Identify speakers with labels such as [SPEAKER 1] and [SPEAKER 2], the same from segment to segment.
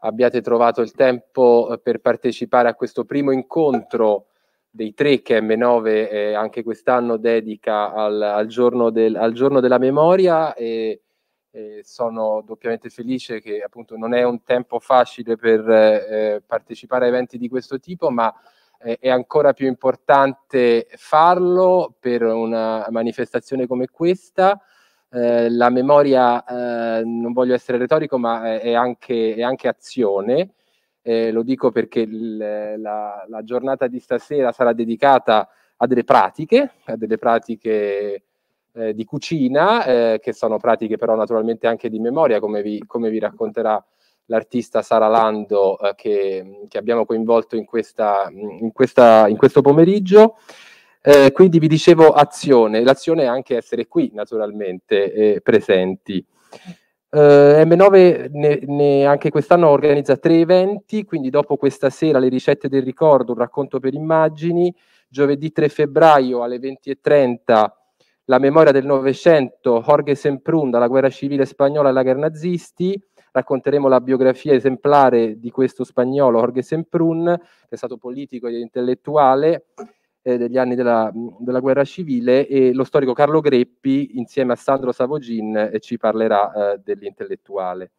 [SPEAKER 1] abbiate trovato il tempo eh, per partecipare a questo primo incontro dei tre che M9 eh, anche quest'anno dedica al, al, giorno del, al, giorno della memoria e, e, sono doppiamente felice che appunto non è un tempo facile per eh, partecipare a eventi di questo tipo, ma eh, è ancora più importante farlo per una manifestazione come questa eh, la memoria, eh, non voglio essere retorico, ma è, anche, è anche azione. Eh, lo dico perché il, la, la, giornata di stasera sarà dedicata a delle pratiche, a delle pratiche eh, di cucina, eh, che sono pratiche però naturalmente anche di memoria, come vi, come vi racconterà l'artista Sara Lando che, che abbiamo coinvolto in, questa, in, questa, in questo pomeriggio. Eh, quindi vi dicevo azione, l'azione è anche essere qui naturalmente, eh, presenti. Eh, M9 ne, ne anche quest'anno organizza tre eventi, quindi dopo questa sera le ricette del ricordo, un racconto per immagini, giovedì 3 febbraio alle 20.30 la memoria del Novecento, Jorge Semprun dalla guerra civile spagnola ai guerra nazisti, racconteremo la biografia esemplare di questo spagnolo Jorge Semprun, che è stato politico e intellettuale, eh, degli anni della, della, guerra civile e lo storico Carlo Greppi insieme a Sandro Savogin eh, ci parlerà eh, dell'intellettuale.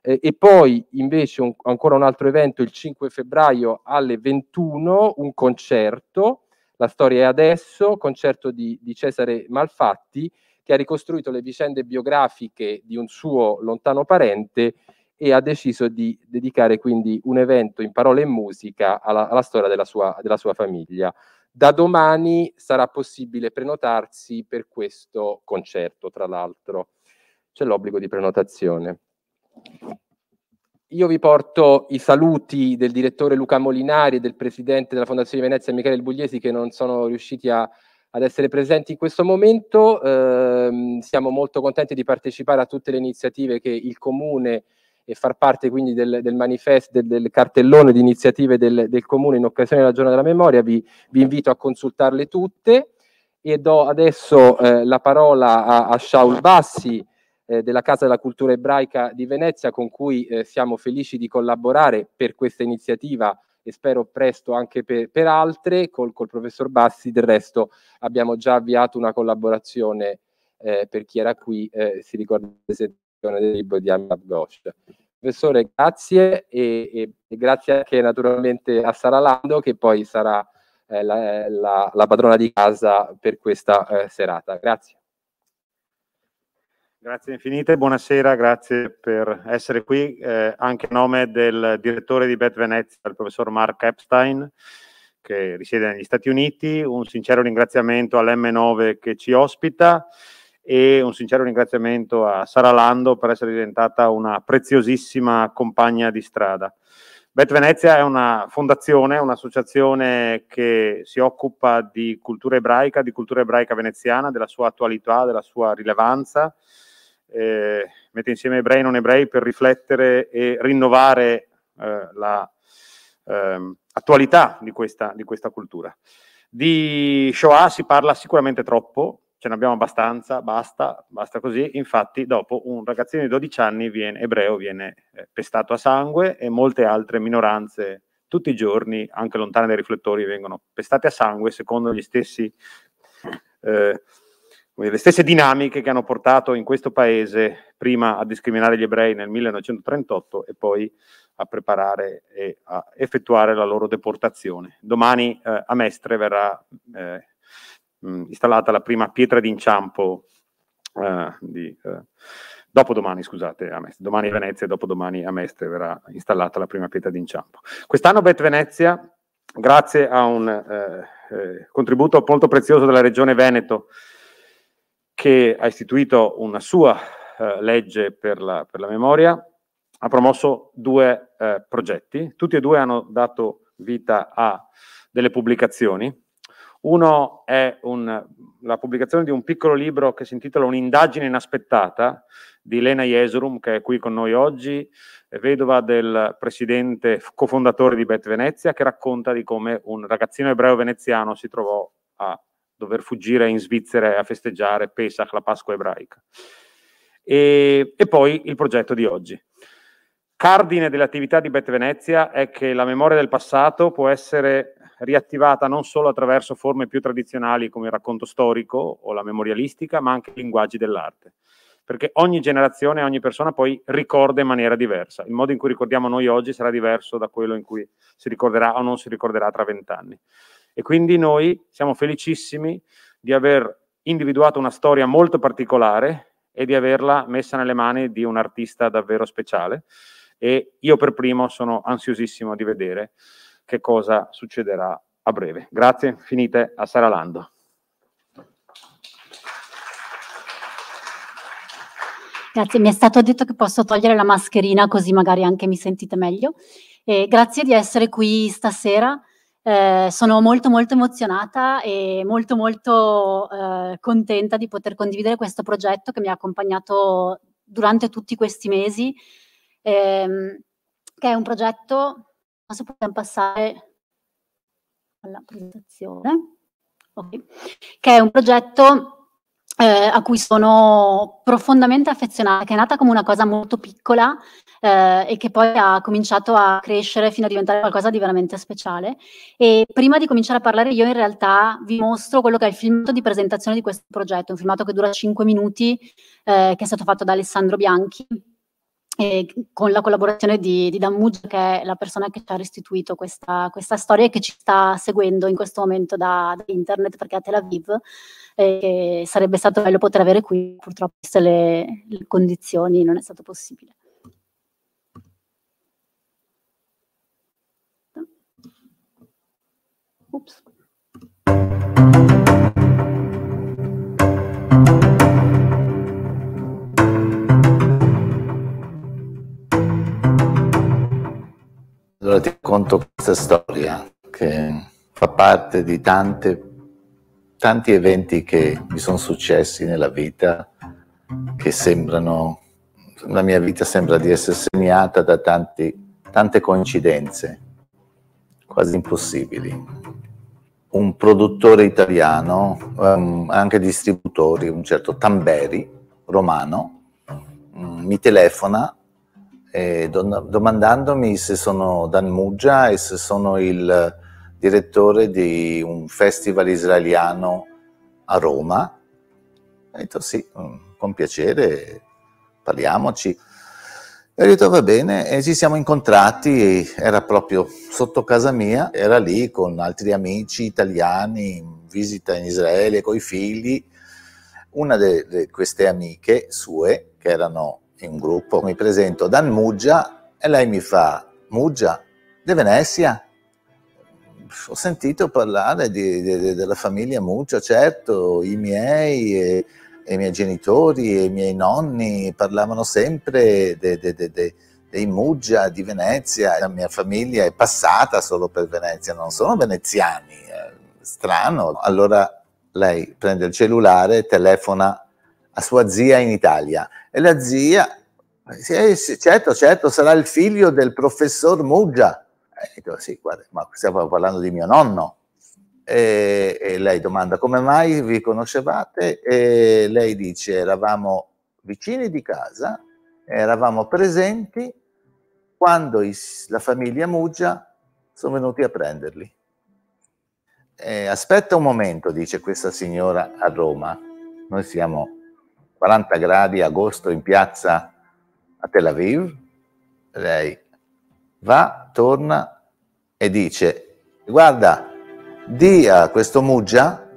[SPEAKER 1] Eh, e poi invece un, ancora un altro evento il 5 febbraio alle 21 un concerto, la storia è adesso, concerto di, di Cesare Malfatti che ha ricostruito le vicende biografiche di un suo lontano parente e ha deciso di dedicare quindi un evento in parole e musica alla, alla storia della sua, della sua famiglia. Da domani sarà possibile prenotarsi per questo concerto, tra l'altro. C'è l'obbligo di prenotazione. Io vi porto i saluti del direttore Luca Molinari e del presidente della Fondazione Venezia Michele Bugliesi che non sono riusciti a, ad essere presenti in questo momento. Eh, siamo molto contenti di partecipare a tutte le iniziative che il Comune e far parte quindi del, del manifesto, del, del, cartellone di iniziative del, del, Comune in occasione della Giornata della Memoria, vi, vi invito a consultarle tutte e do adesso eh, la parola a, a Shaul Bassi eh, della Casa della Cultura Ebraica di Venezia con cui eh, siamo felici di collaborare per questa iniziativa e spero presto anche per, per altre, col, col, professor Bassi del resto abbiamo già avviato una collaborazione eh, per chi era qui, eh, si ricorda se del libro di Amit Ghosh. Professore, grazie e, e, e, grazie anche naturalmente a Sara Lando che poi sarà eh, la, la, la, padrona di casa per questa eh, serata. Grazie.
[SPEAKER 2] Grazie infinite, buonasera, grazie per essere qui eh, anche a nome del direttore di Bet Venezia, il professor Mark Epstein, che risiede negli Stati Uniti. Un sincero ringraziamento all'M9 che ci ospita e un sincero ringraziamento a Sara Lando per essere diventata una preziosissima compagna di strada. Bet Venezia è una fondazione, un'associazione che si occupa di cultura ebraica, di cultura ebraica veneziana, della sua attualità, della sua rilevanza. Eh, mette insieme ebrei e non ebrei per riflettere e rinnovare eh, la eh, di di questa cultura. Di Shoah si parla sicuramente troppo, ce n'abbiamo abbastanza, basta, basta così. Infatti, dopo un ragazzino di 12 anni viene, ebreo viene eh, pestato a sangue e molte altre minoranze tutti i giorni, anche lontane dai riflettori, vengono pestate a sangue secondo gli stessi, eh, le stesse dinamiche che hanno portato in questo paese prima a discriminare gli ebrei nel 1938 e poi a preparare e a effettuare la loro deportazione. Domani eh, a Mestre verrà eh, mh, installata la prima pietra d'inciampo eh, di, eh, dopodomani, scusate, a Mestre, domani a Venezia dopodomani a Mestre verrà installata la prima pietra d'inciampo. Quest'anno Bet Venezia, grazie a un eh, eh contributo molto prezioso della Regione Veneto, che ha istituito una sua eh, legge per la, per la, memoria, ha promosso due eh, progetti, tutti e due hanno dato vita a delle pubblicazioni, uno è un, la pubblicazione di un piccolo libro che si intitola Un'indagine inaspettata di Lena Jesurum, che è qui con noi oggi, vedova del presidente cofondatore di Bet Venezia, che racconta di come un ragazzino ebreo veneziano si trovò a dover fuggire in Svizzera e a festeggiare Pesach, la Pasqua ebraica. E, e poi il progetto di oggi. Cardine dell'attività di Bet Venezia è che la memoria del passato può essere riattivata non solo attraverso forme più tradizionali come il racconto storico o la memorialistica, ma anche i linguaggi dell'arte. Perché ogni generazione, ogni persona poi ricorda in maniera diversa. Il modo in cui ricordiamo noi oggi sarà diverso da quello in cui si ricorderà o non si ricorderà tra vent'anni. E quindi noi siamo felicissimi di aver individuato una storia molto particolare e di averla messa nelle mani di un artista davvero speciale. E io per primo sono ansiosissimo di vedere che cosa succederà a breve. Grazie, finite a Sara Lando.
[SPEAKER 3] Grazie, mi è stato detto che posso togliere la mascherina così magari anche mi sentite meglio. E grazie di essere qui stasera. Eh, sono molto molto emozionata e molto molto eh, contenta di poter condividere questo progetto che mi ha accompagnato durante tutti questi mesi, ehm, che è un progetto Adesso possiamo passare alla presentazione, okay. che è un progetto eh, a cui sono profondamente affezionata, che è nata come una cosa molto piccola eh, e che poi ha cominciato a crescere fino a diventare qualcosa di veramente speciale. E prima di cominciare a parlare io in realtà vi mostro quello che è il filmato di presentazione di questo progetto, un filmato che dura 5 minuti, eh, che è stato fatto da Alessandro Bianchi, con la collaborazione di, di Dan Muggia, che è la persona che ci ha restituito questa, questa, storia e che ci sta seguendo in questo momento da, da internet perché è a Tel Aviv e sarebbe stato bello poter avere qui, purtroppo queste le, le condizioni non è stato possibile. Oops.
[SPEAKER 4] Allora ti racconto questa storia che fa parte di tante, tanti eventi che mi sono successi nella vita che sembrano, la mia vita sembra di essere segnata da tanti, tante coincidenze quasi impossibili. Un produttore italiano, um, anche distributore, un certo Tamberi, romano, mm, mi telefona eh, don- domandandomi se sono Dan Muggia e se sono il direttore di un festival israeliano a Roma. Ho detto sì, mm, con piacere, parliamoci. E ho detto va bene, e ci siamo incontrati, era proprio sotto casa mia, era lì con altri amici italiani, in visita in Israele, con i figli. Una di queste amiche sue, che erano in gruppo, mi presento Dan Muggia e lei mi fa, Muggia, di Venezia? Ho sentito parlare di, di, della famiglia Muggia, certo, i miei, e, e i miei genitori e i miei nonni parlavano sempre de, de, de, dei Muggia di Venezia, la mia famiglia è passata solo per Venezia, non sono veneziani, è strano. Allora lei prende il cellulare e telefona a sua zia in Italia e la zia, eh, sì, certo, certo, sarà il figlio del professor Muggia. E dico, sì, guarda, ma stiamo parlando di mio nonno. E, e lei domanda, come mai vi conoscevate? E lei dice, eravamo vicini di casa, eravamo presenti quando i, la famiglia Muggia sono venuti a prenderli. Eh, aspetta un momento, dice questa signora a Roma. Noi siamo 40 gradi agosto in piazza a Tel Aviv, lei va, torna e dice, guarda, di a questo Muggia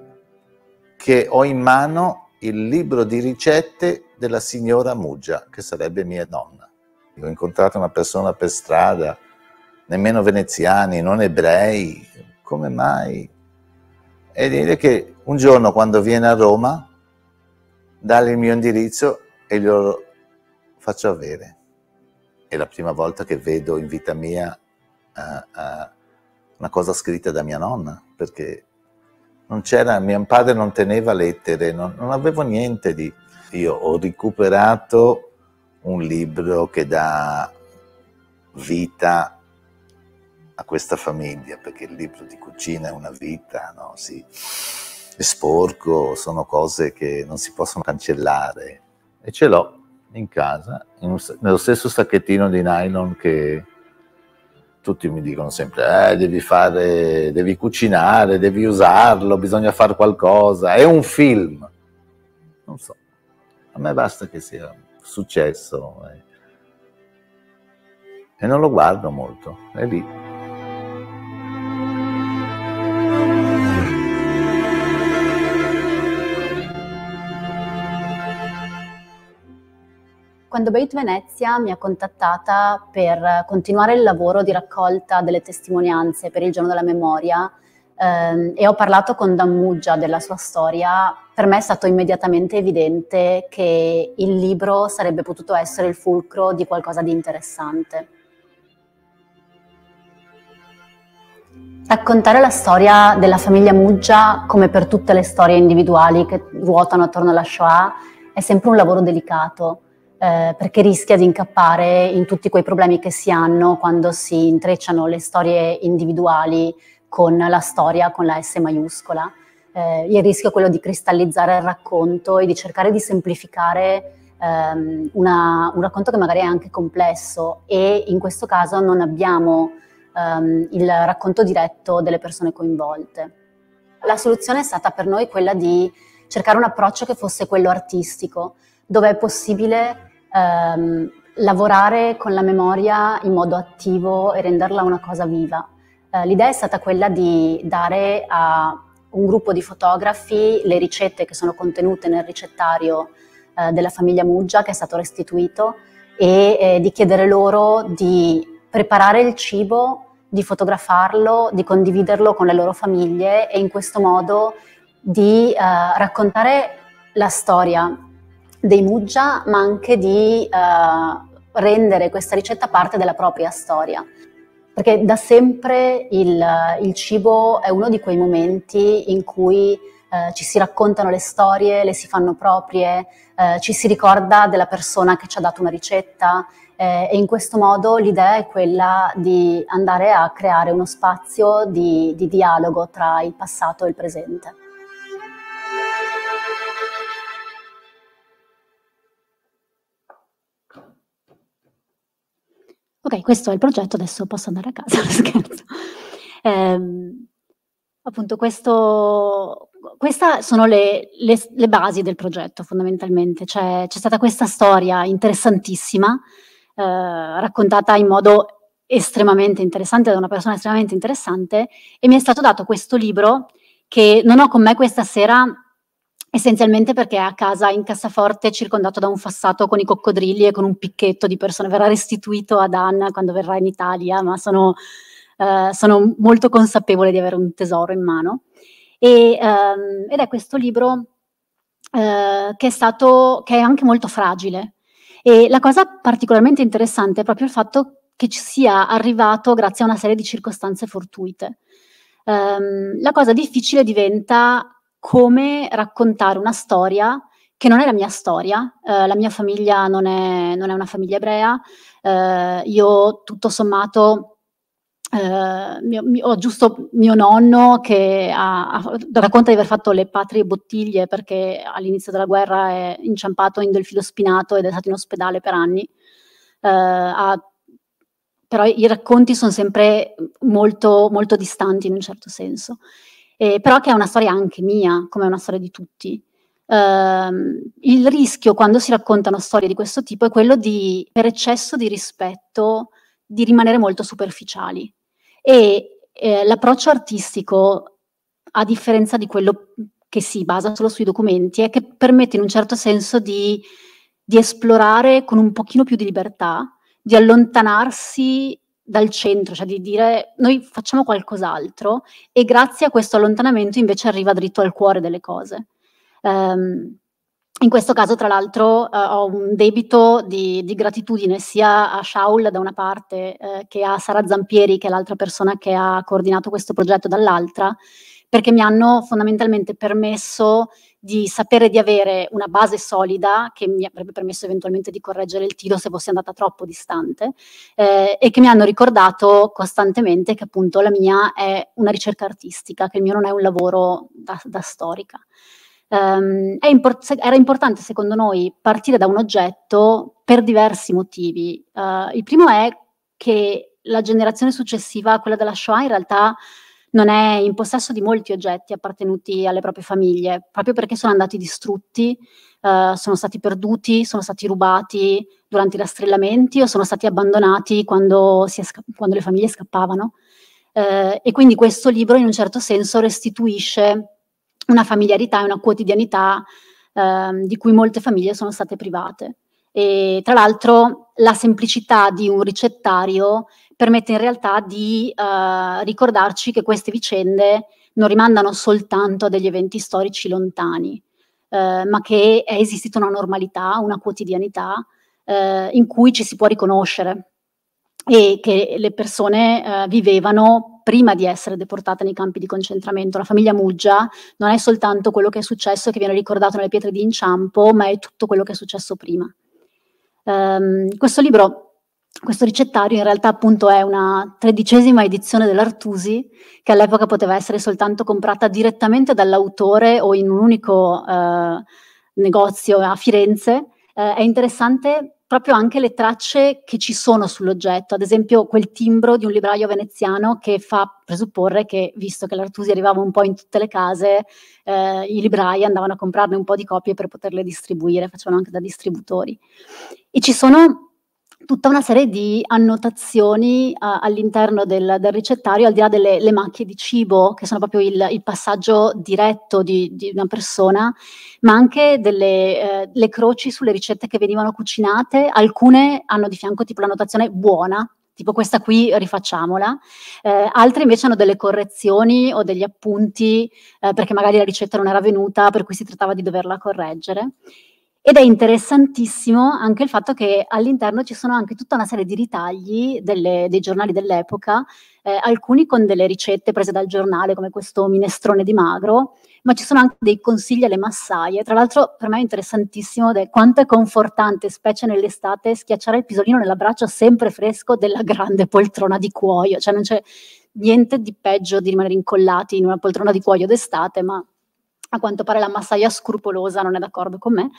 [SPEAKER 4] che ho in mano il libro di ricette della signora Muggia, che sarebbe mia donna. Ho incontrato una persona per strada, nemmeno veneziani, non ebrei, come mai? E dire che un giorno quando viene a Roma dalle il mio indirizzo e glielo faccio avere. È la prima volta che vedo in vita mia uh, uh, una cosa scritta da mia nonna, perché non c'era, mio padre non teneva lettere, non, non avevo niente di... Io ho recuperato un libro che dà vita a questa famiglia, perché il libro di cucina è una vita, no? Sì è sporco, sono cose che non si possono cancellare. E ce l'ho in casa, in un, nello stesso sacchettino di nylon che tutti mi dicono sempre, eh, devi fare, devi cucinare, devi usarlo, bisogna fare qualcosa, è un film. Non so, a me basta che sia successo e, eh. e non lo guardo molto, è lì.
[SPEAKER 3] Quando Beit Venezia mi ha contattata per continuare il lavoro di raccolta delle testimonianze per il giorno della memoria ehm, e ho parlato con Dammugia della sua storia, per me è stato immediatamente evidente che il libro sarebbe potuto essere il fulcro di qualcosa di interessante. Raccontare la storia della famiglia Muggia, come per tutte le storie individuali che ruotano attorno alla Shoah, è sempre un lavoro delicato eh, perché rischia di incappare in tutti quei problemi che si hanno quando si intrecciano le storie individuali con la storia con la S maiuscola. Eh, il rischio è quello di cristallizzare il racconto e di cercare di semplificare ehm, una, un racconto che magari è anche complesso e in questo caso non abbiamo ehm, il racconto diretto delle persone coinvolte. La soluzione è stata per noi quella di cercare un approccio che fosse quello artistico, dove è possibile ehm, lavorare con la memoria in modo attivo e renderla una cosa viva. Eh, l'idea è stata quella di dare a un gruppo di fotografi le ricette che sono contenute nel ricettario eh, della famiglia Muggia, che è stato restituito, e eh, di chiedere loro di preparare il cibo, di fotografarlo, di condividerlo con le loro famiglie e in questo modo di eh, raccontare la storia dei Muggia, ma anche di eh, rendere questa ricetta parte della propria storia. Perché da sempre il, il cibo è uno di quei momenti in cui eh, ci si raccontano le storie, le si fanno proprie, eh, ci si ricorda della persona che ci ha dato una ricetta eh, e in questo modo l'idea è quella di andare a creare uno spazio di, di dialogo tra il passato e il presente. ok, questo è il progetto, adesso posso andare a casa, scherzo. Eh, appunto, questo, queste sono le, le, le, basi del progetto fondamentalmente, cioè, c'è stata questa storia interessantissima, eh, raccontata in modo estremamente interessante da una persona estremamente interessante e mi è stato dato questo libro che non ho con me questa sera essenzialmente perché è a casa in cassaforte circondato da un fassato con i coccodrilli e con un picchetto di persone. Verrà restituito ad Anna quando verrà in Italia, ma sono, eh, sono molto consapevole di avere un tesoro in mano. E, ehm, ed è questo libro eh, che, è stato, che è anche molto fragile. E la cosa particolarmente interessante è proprio il fatto che ci sia arrivato grazie a una serie di circostanze fortuite. Um, la cosa difficile diventa come raccontare una storia che non è la mia storia, eh, la mia famiglia non è, non è una famiglia ebrea, eh, io tutto sommato eh, mio, giusto mio nonno che ha, ha, racconta di aver fatto le patrie bottiglie perché all'inizio della guerra è inciampato in del filo spinato ed è stato in ospedale per anni. Eh, ha, però i racconti sono sempre molto, molto distanti in un certo senso eh, però che è una storia anche mia, come è una storia di tutti. Uh, il rischio quando si raccontano storie di questo tipo è quello di, per eccesso di rispetto, di rimanere molto superficiali. E eh, l'approccio artistico, a differenza di quello che si basa solo sui documenti, è che permette in un certo senso di, di esplorare con un pochino più di libertà, di allontanarsi dal centro, cioè di dire noi facciamo qualcos'altro e grazie a questo allontanamento invece arriva dritto al cuore delle cose. Um, in questo caso, tra l'altro, uh, ho un debito di, di, gratitudine sia a Shaul da una parte eh, che a Sara Zampieri, che è l'altra persona che ha coordinato questo progetto dall'altra, perché mi hanno fondamentalmente permesso di sapere di avere una base solida che mi avrebbe permesso eventualmente di correggere il tiro se fossi andata troppo distante eh, e che mi hanno ricordato costantemente che appunto la mia è una ricerca artistica, che il mio non è un lavoro da, da storica. Um, import- era importante secondo noi partire da un oggetto per diversi motivi. Uh, il primo è che la generazione successiva quella della Shoah in realtà non è in possesso di molti oggetti appartenuti alle proprie famiglie, proprio perché sono andati distrutti, eh, sono stati perduti, sono stati rubati durante i rastrellamenti o sono stati abbandonati quando, quando le famiglie scappavano. Eh, e quindi questo libro in un certo senso restituisce una familiarità e una quotidianità eh, di cui molte famiglie sono state private. E, tra l'altro la semplicità di un ricettario permette in realtà di eh, ricordarci che queste vicende non rimandano soltanto a degli eventi storici lontani, eh, ma che è esistita una normalità, una quotidianità eh, in cui ci si può riconoscere e che le persone eh, vivevano prima di essere deportate nei campi di concentramento. La famiglia Muggia non è soltanto quello che è successo e che viene ricordato nelle pietre di inciampo, ma è tutto quello che è successo prima. Um, questo libro questo ricettario in realtà appunto è una tredicesima edizione dell'Artusi che all'epoca poteva essere soltanto comprata direttamente dall'autore o in un unico eh, negozio a Firenze. Eh, è interessante proprio anche le tracce che ci sono sull'oggetto, ad esempio quel timbro di un libraio veneziano che fa presupporre che, visto che l'Artusi arrivava un po' in tutte le case, eh, i librai andavano a comprarne un po' di copie per poterle distribuire, facevano anche da distributori. E ci sono tutta una serie di annotazioni uh, all'interno del, del, ricettario, al di là delle macchie di cibo, che sono proprio il, il passaggio diretto di, di, una persona, ma anche delle eh, croci sulle ricette che venivano cucinate. Alcune hanno di fianco tipo l'annotazione buona, tipo questa qui rifacciamola, eh, altre invece hanno delle correzioni o degli appunti eh, perché magari la ricetta non era venuta, per cui si trattava di doverla correggere. Ed è interessantissimo anche il fatto che all'interno ci sono anche tutta una serie di ritagli delle, dei giornali dell'epoca, eh, alcuni con delle ricette prese dal giornale, come questo minestrone di magro, ma ci sono anche dei consigli alle massaie. Tra l'altro, per me è interessantissimo de- quanto è confortante, specie nell'estate, schiacciare il pisolino nell'abbraccio sempre fresco della grande poltrona di cuoio. Cioè, non c'è niente di peggio di rimanere incollati in una poltrona di cuoio d'estate, ma a quanto pare la massaia scrupolosa non è d'accordo con me.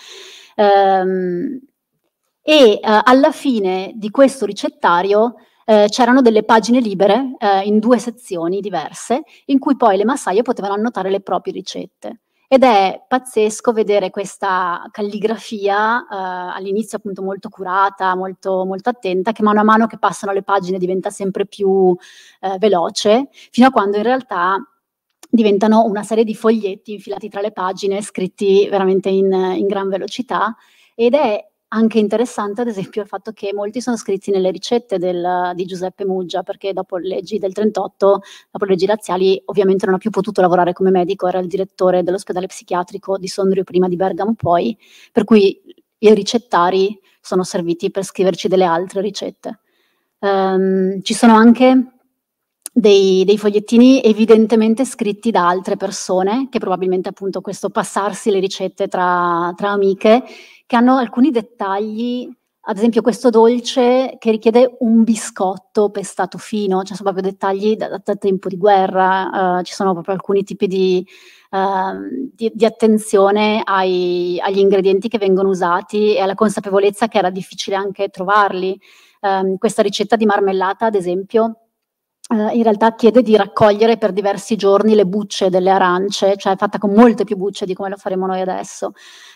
[SPEAKER 3] Ehm, e eh, alla fine di questo ricettario eh, c'erano delle pagine libere eh, in due sezioni diverse in cui poi le massaie potevano annotare le proprie ricette. Ed è pazzesco vedere questa calligrafia eh, all'inizio appunto molto curata, molto, molto, attenta, che mano a mano che passano le pagine diventa sempre più eh, veloce, fino a quando in realtà diventano una serie di foglietti infilati tra le pagine, scritti veramente in, in gran velocità ed è anche interessante, ad esempio, il fatto che molti sono scritti nelle ricette del, di Giuseppe Muggia, perché dopo le leggi del 38, dopo le leggi razziali, ovviamente non ha più potuto lavorare come medico, era il direttore dell'ospedale psichiatrico di Sondrio prima di Bergamo poi, per cui i ricettari sono serviti per scriverci delle altre ricette. Um, ci sono anche dei, dei, fogliettini evidentemente scritti da altre persone, che probabilmente appunto questo passarsi le ricette tra, tra amiche, che hanno alcuni dettagli ad esempio questo dolce che richiede un biscotto pestato fino, cioè sono proprio dettagli da, da tempo di guerra, uh, ci sono proprio alcuni tipi di, uh, di, di attenzione ai, agli ingredienti che vengono usati e alla consapevolezza che era difficile anche trovarli. Um, questa ricetta di marmellata, ad esempio, eh, in realtà chiede di raccogliere per diversi giorni le bucce delle arance, cioè fatta con molte più bucce di come lo faremo noi adesso.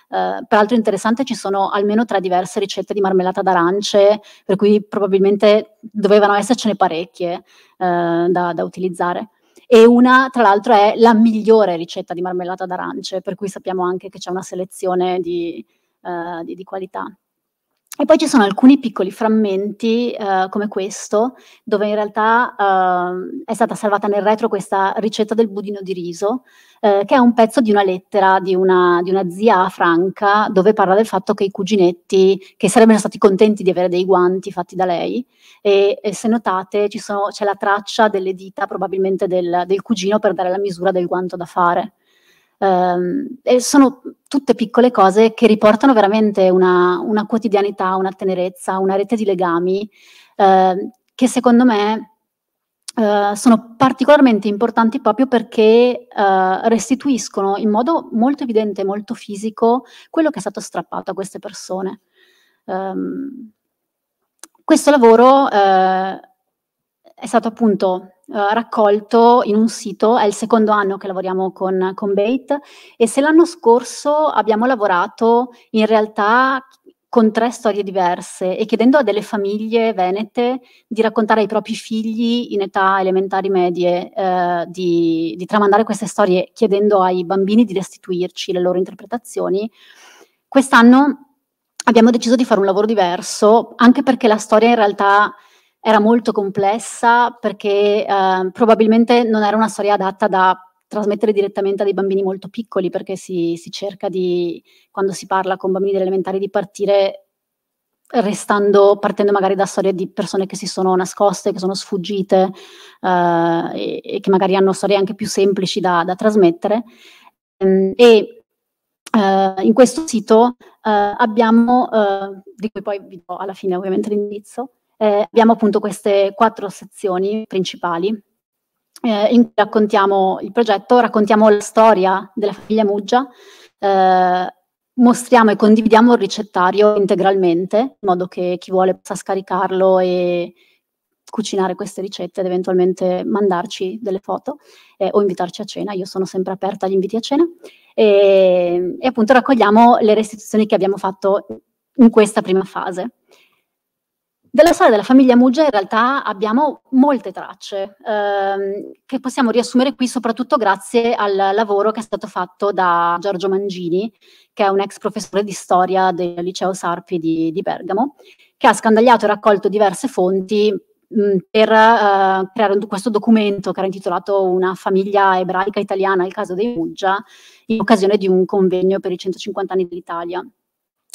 [SPEAKER 3] Eh, peraltro interessante, ci sono almeno tre diverse ricette di marmellata d'arance, per cui probabilmente dovevano essercene parecchie eh, da, da utilizzare. E una, tra l'altro, è la migliore ricetta di marmellata d'arance, per cui sappiamo anche che c'è una selezione di, Uh, di, di, qualità. E poi ci sono alcuni piccoli frammenti eh, come questo, dove in realtà eh, è stata salvata nel retro questa ricetta del budino di riso, eh, che è un pezzo di una lettera di una, di una, zia franca, dove parla del fatto che i cuginetti, che sarebbero stati contenti di avere dei guanti fatti da lei, e, e se notate sono, c'è la traccia delle dita probabilmente del, del cugino per dare la misura del guanto da fare. Um, sono tutte piccole cose che riportano veramente una, una quotidianità, una tenerezza, una rete di legami eh, che secondo me eh, sono particolarmente importanti proprio perché eh, restituiscono in modo molto evidente, molto fisico, quello che è stato strappato a queste persone. Um, questo lavoro eh, è stato appunto eh, raccolto in un sito, è il secondo anno che lavoriamo con, con Bait e se l'anno scorso abbiamo lavorato in realtà con tre storie diverse e chiedendo a delle famiglie venete di raccontare ai propri figli in età elementari medie, eh, di, di, tramandare queste storie, chiedendo ai bambini di restituirci le loro interpretazioni, quest'anno abbiamo deciso di fare un lavoro diverso, anche perché la storia in realtà era molto complessa perché eh, probabilmente non era una storia adatta da trasmettere direttamente a dei bambini molto piccoli perché si, si cerca di, quando si parla con bambini delle elementari, di partire restando, partendo magari da storie di persone che si sono nascoste, che sono sfuggite eh, e, e, che magari hanno storie anche più semplici da, da trasmettere. Ehm, e eh, in questo sito eh, abbiamo, eh, di cui poi vi do alla fine ovviamente l'indirizzo, eh, abbiamo appunto queste quattro sezioni principali eh, in cui raccontiamo il progetto, raccontiamo la storia della famiglia Muggia, eh, mostriamo e condividiamo il ricettario integralmente, in modo che chi vuole possa scaricarlo e cucinare queste ricette ed eventualmente mandarci delle foto eh, o invitarci a cena. Io sono sempre aperta agli inviti a cena. E, e appunto raccogliamo le restituzioni che abbiamo fatto in questa prima fase. Della storia della famiglia Muggia in realtà abbiamo molte tracce ehm, che possiamo riassumere qui soprattutto grazie al lavoro che è stato fatto da Giorgio Mangini, che è un ex professore di storia del liceo Sarpi di, di Bergamo, che ha scandagliato e raccolto diverse fonti mh, per eh, creare questo documento che era intitolato Una famiglia ebraica italiana, il caso dei Muggia, in occasione di un convegno per i 150 anni dell'Italia.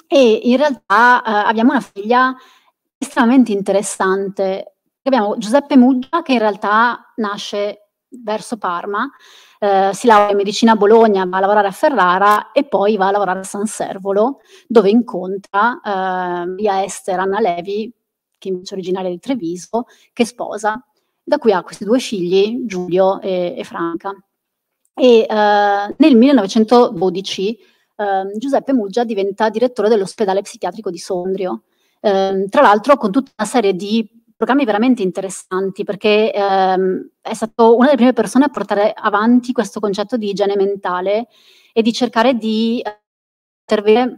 [SPEAKER 3] E in realtà eh, abbiamo una figlia estremamente interessante. Abbiamo Giuseppe Muggia che in realtà nasce verso Parma, eh, si laurea in medicina a Bologna, va a lavorare a Ferrara e poi va a lavorare a San Servolo dove incontra eh, via Ester Anna Levi, che invece è originaria di Treviso, che sposa, da cui ha questi due figli, Giulio e, e Franca. E eh, nel 1912 ehm, Giuseppe Muggia diventa direttore dell'ospedale psichiatrico di Sondrio ehm, tra l'altro con tutta una serie di programmi veramente interessanti perché ehm, è stato una delle prime persone a portare avanti questo concetto di igiene mentale e di cercare di eh, intervenire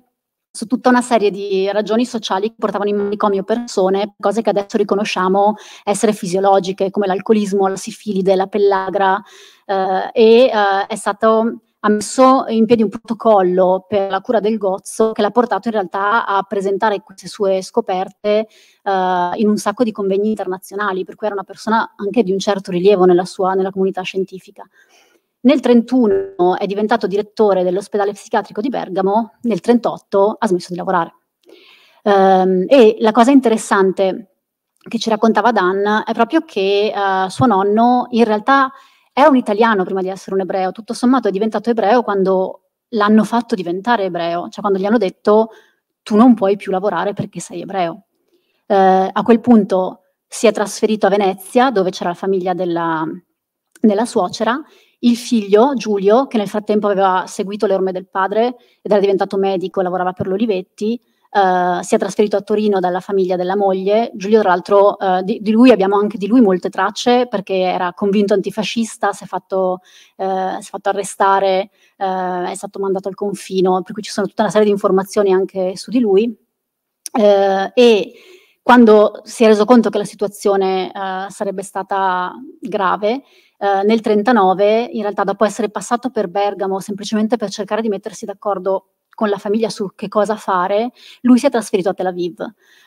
[SPEAKER 3] su tutta una serie di ragioni sociali che portavano in manicomio persone, cose che adesso riconosciamo essere fisiologiche, come l'alcolismo, la sifilide, la pellagra, eh, e eh, è stato ha messo in piedi un protocollo per la cura del gozzo che l'ha portato in realtà a presentare queste sue scoperte eh, in un sacco di convegni internazionali, per cui era una persona anche di un certo rilievo nella, sua, nella comunità scientifica. Nel 1931 è diventato direttore dell'ospedale psichiatrico di Bergamo, nel 1938 ha smesso di lavorare. Um, e la cosa interessante che ci raccontava Dan è proprio che uh, suo nonno in realtà è un italiano prima di essere un ebreo, tutto sommato è diventato ebreo quando l'hanno fatto diventare ebreo, cioè quando gli hanno detto tu non puoi più lavorare perché sei ebreo. Eh, a quel punto si è trasferito a Venezia dove c'era la famiglia della, della suocera, il figlio Giulio che nel frattempo aveva seguito le orme del padre ed era diventato medico, e lavorava per l'Olivetti, eh, si è trasferito a Torino dalla famiglia della moglie. Giulio, tra l'altro, eh, di, di, lui abbiamo anche di lui molte tracce perché era convinto antifascista, si è fatto, eh, si è fatto arrestare, eh, è stato mandato al confino, per cui ci sono tutta una serie di informazioni anche su di lui. Eh, e quando si è reso conto che la situazione sarebbe stata grave, nel 1939, in realtà dopo essere passato per Bergamo semplicemente per cercare di mettersi d'accordo con la famiglia su che cosa fare, lui si è trasferito a Tel Aviv.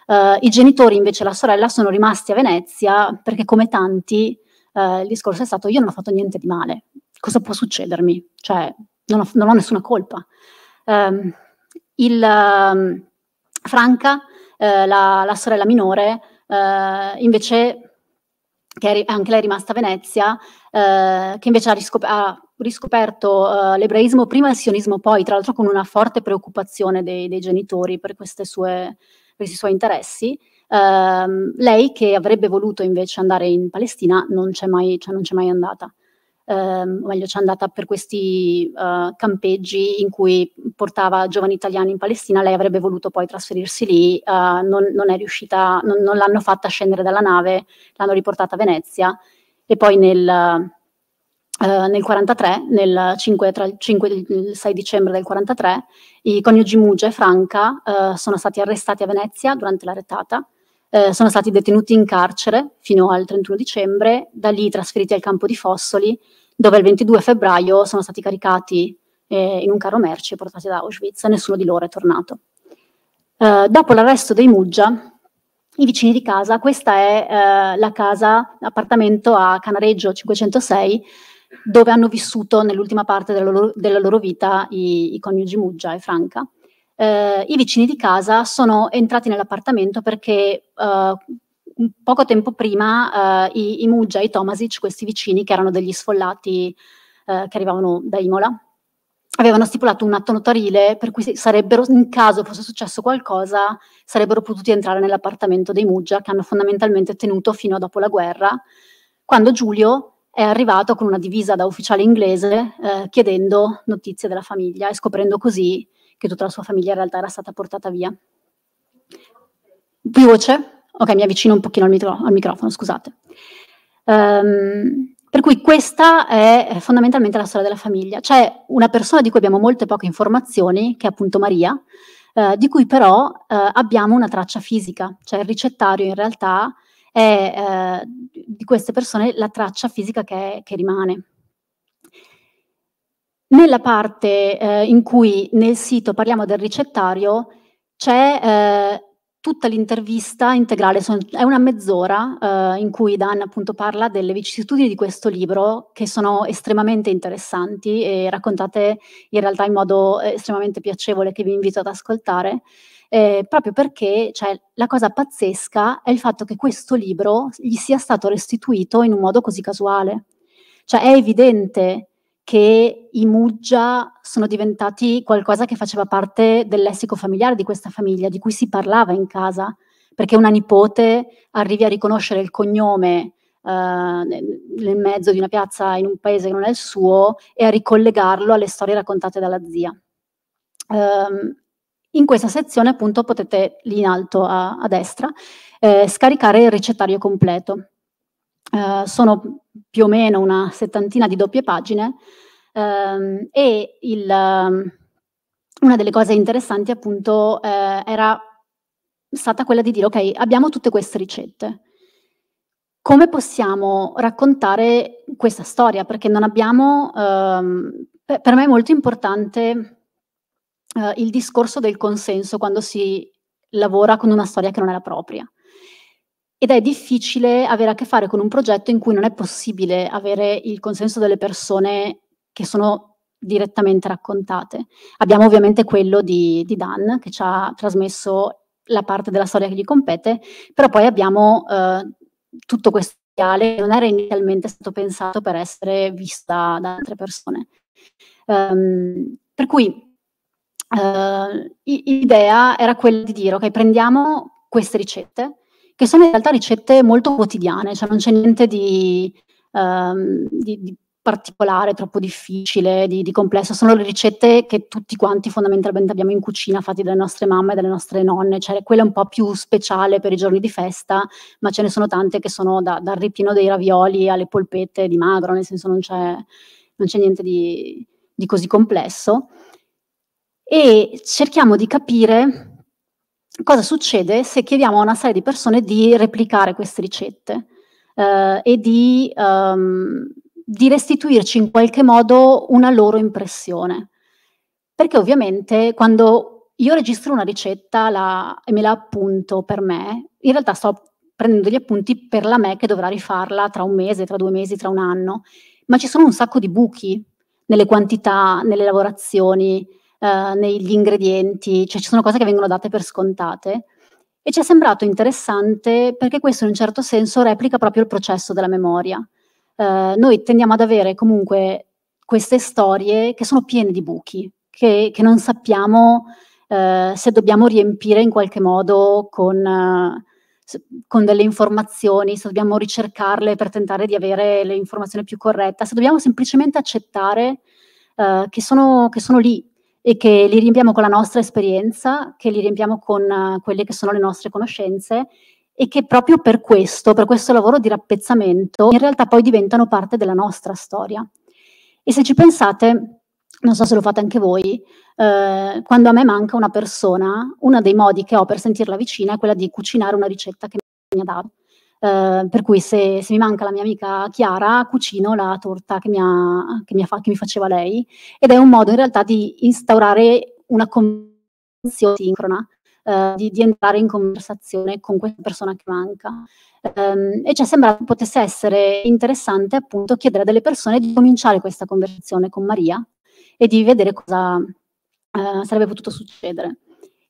[SPEAKER 3] Uh, I genitori, invece, la sorella, sono rimasti a Venezia perché, come tanti, uh, il discorso è stato: Io non ho fatto niente di male, cosa può succedermi? Cioè, non ho, non ho nessuna colpa. Um, il, um, Franca, uh, la, la, sorella minore, invece, che è, anche lei è rimasta a Venezia, che invece ha, riscoperto riscoperto uh, l'ebraismo prima e il sionismo poi, tra l'altro con una forte preoccupazione dei, dei genitori per, sue, per, questi suoi interessi. Uh, lei che avrebbe voluto invece andare in Palestina non c'è mai, cioè non c'è mai andata. Uh, o meglio, c'è andata per questi eh, campeggi in cui portava giovani italiani in Palestina, lei avrebbe voluto poi trasferirsi lì, eh, non, non, è riuscita, non, non l'hanno fatta scendere dalla nave, l'hanno riportata a Venezia e poi nel, eh, nel 43, nel 5, tra il 5 e il 6 dicembre del 43, i coniugi Muge e Franca uh, sono stati arrestati a Venezia durante la retata, uh, eh, sono stati detenuti in carcere fino al 31 dicembre, da lì trasferiti al campo di Fossoli, dove il 22 febbraio sono stati caricati eh, in un carro merci e portati ad Auschwitz, nessuno di loro è tornato. dopo l'arresto dei Muggia, i vicini di casa, questa è la casa, l'appartamento a Canareggio 506, dove hanno vissuto nell'ultima parte della loro, della loro vita i, i, coniugi Muggia e Franca. Eh, I vicini di casa sono entrati nell'appartamento perché eh, poco tempo prima eh, i, i Muggia e i Tomasic, questi vicini che erano degli sfollati eh, che arrivavano da Imola, avevano stipulato un atto notarile per cui sarebbero, in caso fosse successo qualcosa, sarebbero potuti entrare nell'appartamento dei Muggia che hanno fondamentalmente tenuto fino a dopo la guerra, quando Giulio è arrivato con una divisa da ufficiale inglese eh, chiedendo notizie della famiglia e scoprendo così che tutta la sua famiglia in realtà era stata portata via. voce? ok, mi avvicino un pochino al, micro- al microfono, scusate. Um, per cui questa è fondamentalmente la storia della famiglia. C'è una persona di cui abbiamo molte poche informazioni, che è appunto Maria, eh, di cui però eh, abbiamo una traccia fisica, cioè il ricettario in realtà è eh, di queste persone la traccia fisica che, che rimane. Nella parte eh, in cui nel sito parliamo del ricettario c'è eh, tutta l'intervista integrale, son, è una mezz'ora eh, in cui Dan appunto parla delle vicissitudini di questo libro che sono estremamente interessanti e raccontate in realtà in modo eh, estremamente piacevole che vi invito ad ascoltare eh, proprio perché cioè, la cosa pazzesca è il fatto che questo libro gli sia stato restituito in un modo così casuale. Cioè è evidente che i Muggia sono diventati qualcosa che faceva parte del lessico familiare di questa famiglia, di cui si parlava in casa, perché una nipote arrivi a riconoscere il cognome eh, nel mezzo di una piazza in un paese che non è il suo e a ricollegarlo alle storie raccontate dalla zia. Um, in questa sezione appunto potete lì in alto a, a destra eh, scaricare il ricettario completo. Eh, sono più o meno una settantina di doppie pagine ehm, e il, ehm, una delle cose interessanti appunto eh, era stata quella di dire ok abbiamo tutte queste ricette, come possiamo raccontare questa storia? Perché non abbiamo, ehm, per me è molto importante eh, il discorso del consenso quando si lavora con una storia che non è la propria. Ed è difficile avere a che fare con un progetto in cui non è possibile avere il consenso delle persone che sono direttamente raccontate. Abbiamo ovviamente quello di, di Dan, che ci ha trasmesso la parte della storia che gli compete, però poi abbiamo eh, tutto questo che non era inizialmente stato pensato per essere vista da altre persone. Um, per cui eh, idea era quella di dire, ok, prendiamo queste ricette, che sono in realtà ricette molto quotidiane, cioè non c'è niente di, ehm, di, di particolare, troppo difficile, di, di, complesso, sono le ricette che tutti quanti fondamentalmente abbiamo in cucina, fatte dalle nostre mamme e dalle nostre nonne, cioè quella un po' più speciale per i giorni di festa, ma ce ne sono tante che sono da, dal ripieno dei ravioli alle polpette di magro, nel senso non c'è, non c'è niente di, di, così complesso e cerchiamo di capire cosa succede se chiediamo a una serie di persone di replicare queste ricette eh, e di, um, di, restituirci in qualche modo una loro impressione. Perché ovviamente quando io registro una ricetta la, e me la appunto per me, in realtà sto prendendo gli appunti per la me che dovrà rifarla tra un mese, tra due mesi, tra un anno, ma ci sono un sacco di buchi nelle quantità, nelle lavorazioni, eh, negli ingredienti, cioè ci sono cose che vengono date per scontate. E ci è sembrato interessante perché questo in un certo senso replica proprio il processo della memoria. Eh, noi tendiamo ad avere comunque queste storie che sono piene di buchi, che, che non sappiamo eh, se dobbiamo riempire in qualche modo con eh, con delle informazioni, se dobbiamo ricercarle per tentare di avere l'informazione più corretta, se dobbiamo semplicemente accettare uh, che, sono, che, sono, lì e che li riempiamo con la nostra esperienza, che li riempiamo con uh, quelle che sono le nostre conoscenze e che proprio per questo, per questo lavoro di rappezzamento, in realtà poi diventano parte della nostra storia. E se ci pensate, non so se lo fate anche voi, eh, quando a me manca una persona, uno dei modi che ho per sentirla vicina è quella di cucinare una ricetta che mi ha dato. Ehm, per cui se, se, mi manca la mia amica Chiara, cucino la torta che mi, ha, che, mi ha, che mi, faceva lei. Ed è un modo in realtà di instaurare una conversazione sincrona, eh, di, di, entrare in conversazione con questa persona che manca. Eh, e ci è sembrato potesse essere interessante appunto chiedere a delle persone di cominciare questa conversazione con Maria e di vedere cosa eh, sarebbe potuto succedere.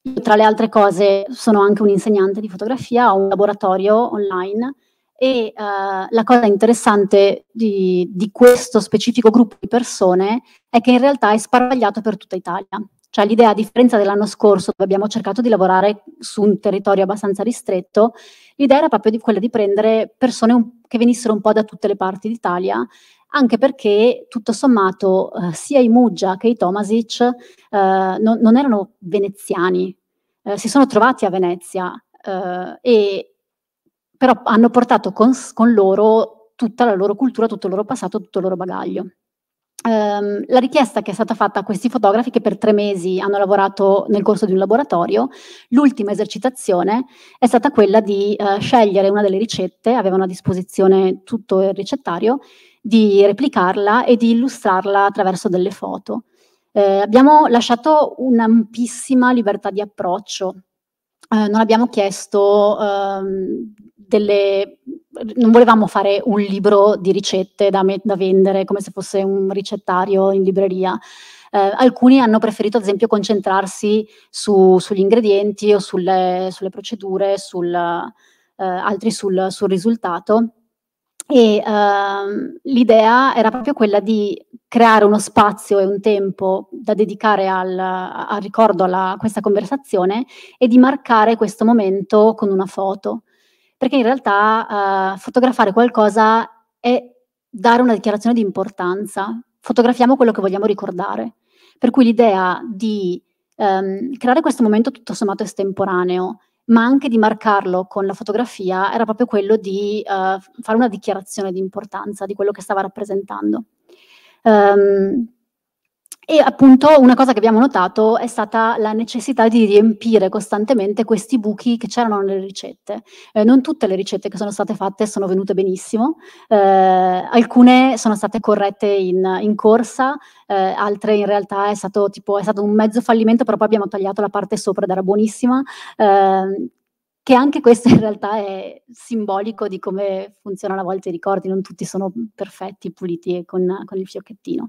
[SPEAKER 3] Io, tra le altre cose, sono anche un insegnante di fotografia, ho un laboratorio online e uh, la cosa interessante di, di, questo specifico gruppo di persone è che in realtà è sparpagliato per tutta Italia. Cioè l'idea, a differenza dell'anno scorso, dove abbiamo cercato di lavorare su un territorio abbastanza ristretto, l'idea era proprio di, quella di prendere persone un, che venissero un po' da tutte le parti d'Italia anche perché tutto sommato eh, sia i Muggia che i Tomasic eh, non, non, erano veneziani, eh, si sono trovati a Venezia, eh, e, però hanno portato con, con, loro tutta la loro cultura, tutto il loro passato, tutto il loro bagaglio. Ehm, la richiesta che è stata fatta a questi fotografi che per tre mesi hanno lavorato nel corso di un laboratorio, l'ultima esercitazione è stata quella di eh, scegliere una delle ricette, avevano a disposizione tutto il ricettario, di replicarla e di illustrarla attraverso delle foto. Eh, abbiamo lasciato un'ampissima libertà di approccio. Eh, non abbiamo chiesto ehm, delle... non volevamo fare un libro di ricette da, me... da vendere come se fosse un ricettario in libreria. Eh, alcuni hanno preferito, ad esempio, concentrarsi su, sugli ingredienti o sulle, sulle procedure, sul, eh, altri sul, sul risultato e uh, l'idea era proprio quella di creare uno spazio e un tempo da dedicare al, al ricordo a questa conversazione e di marcare questo momento con una foto, perché in realtà uh, fotografare qualcosa è dare una dichiarazione di importanza, fotografiamo quello che vogliamo ricordare, per cui l'idea di um, creare questo momento tutto sommato estemporaneo, ma anche di marcarlo con la fotografia era proprio quello di uh, fare una dichiarazione di importanza di quello che stava rappresentando. Um, e appunto una cosa che abbiamo notato è stata la necessità di riempire costantemente questi buchi che c'erano nelle ricette. Eh, non tutte le ricette che sono state fatte sono venute benissimo, eh, alcune sono state corrette in, in corsa, eh, altre in realtà è stato, tipo, è stato un mezzo fallimento, però poi abbiamo tagliato la parte sopra ed era buonissima ehm, che anche questo in realtà è simbolico di come funzionano a volte i ricordi, non tutti sono perfetti, puliti e con, con il fiocchettino.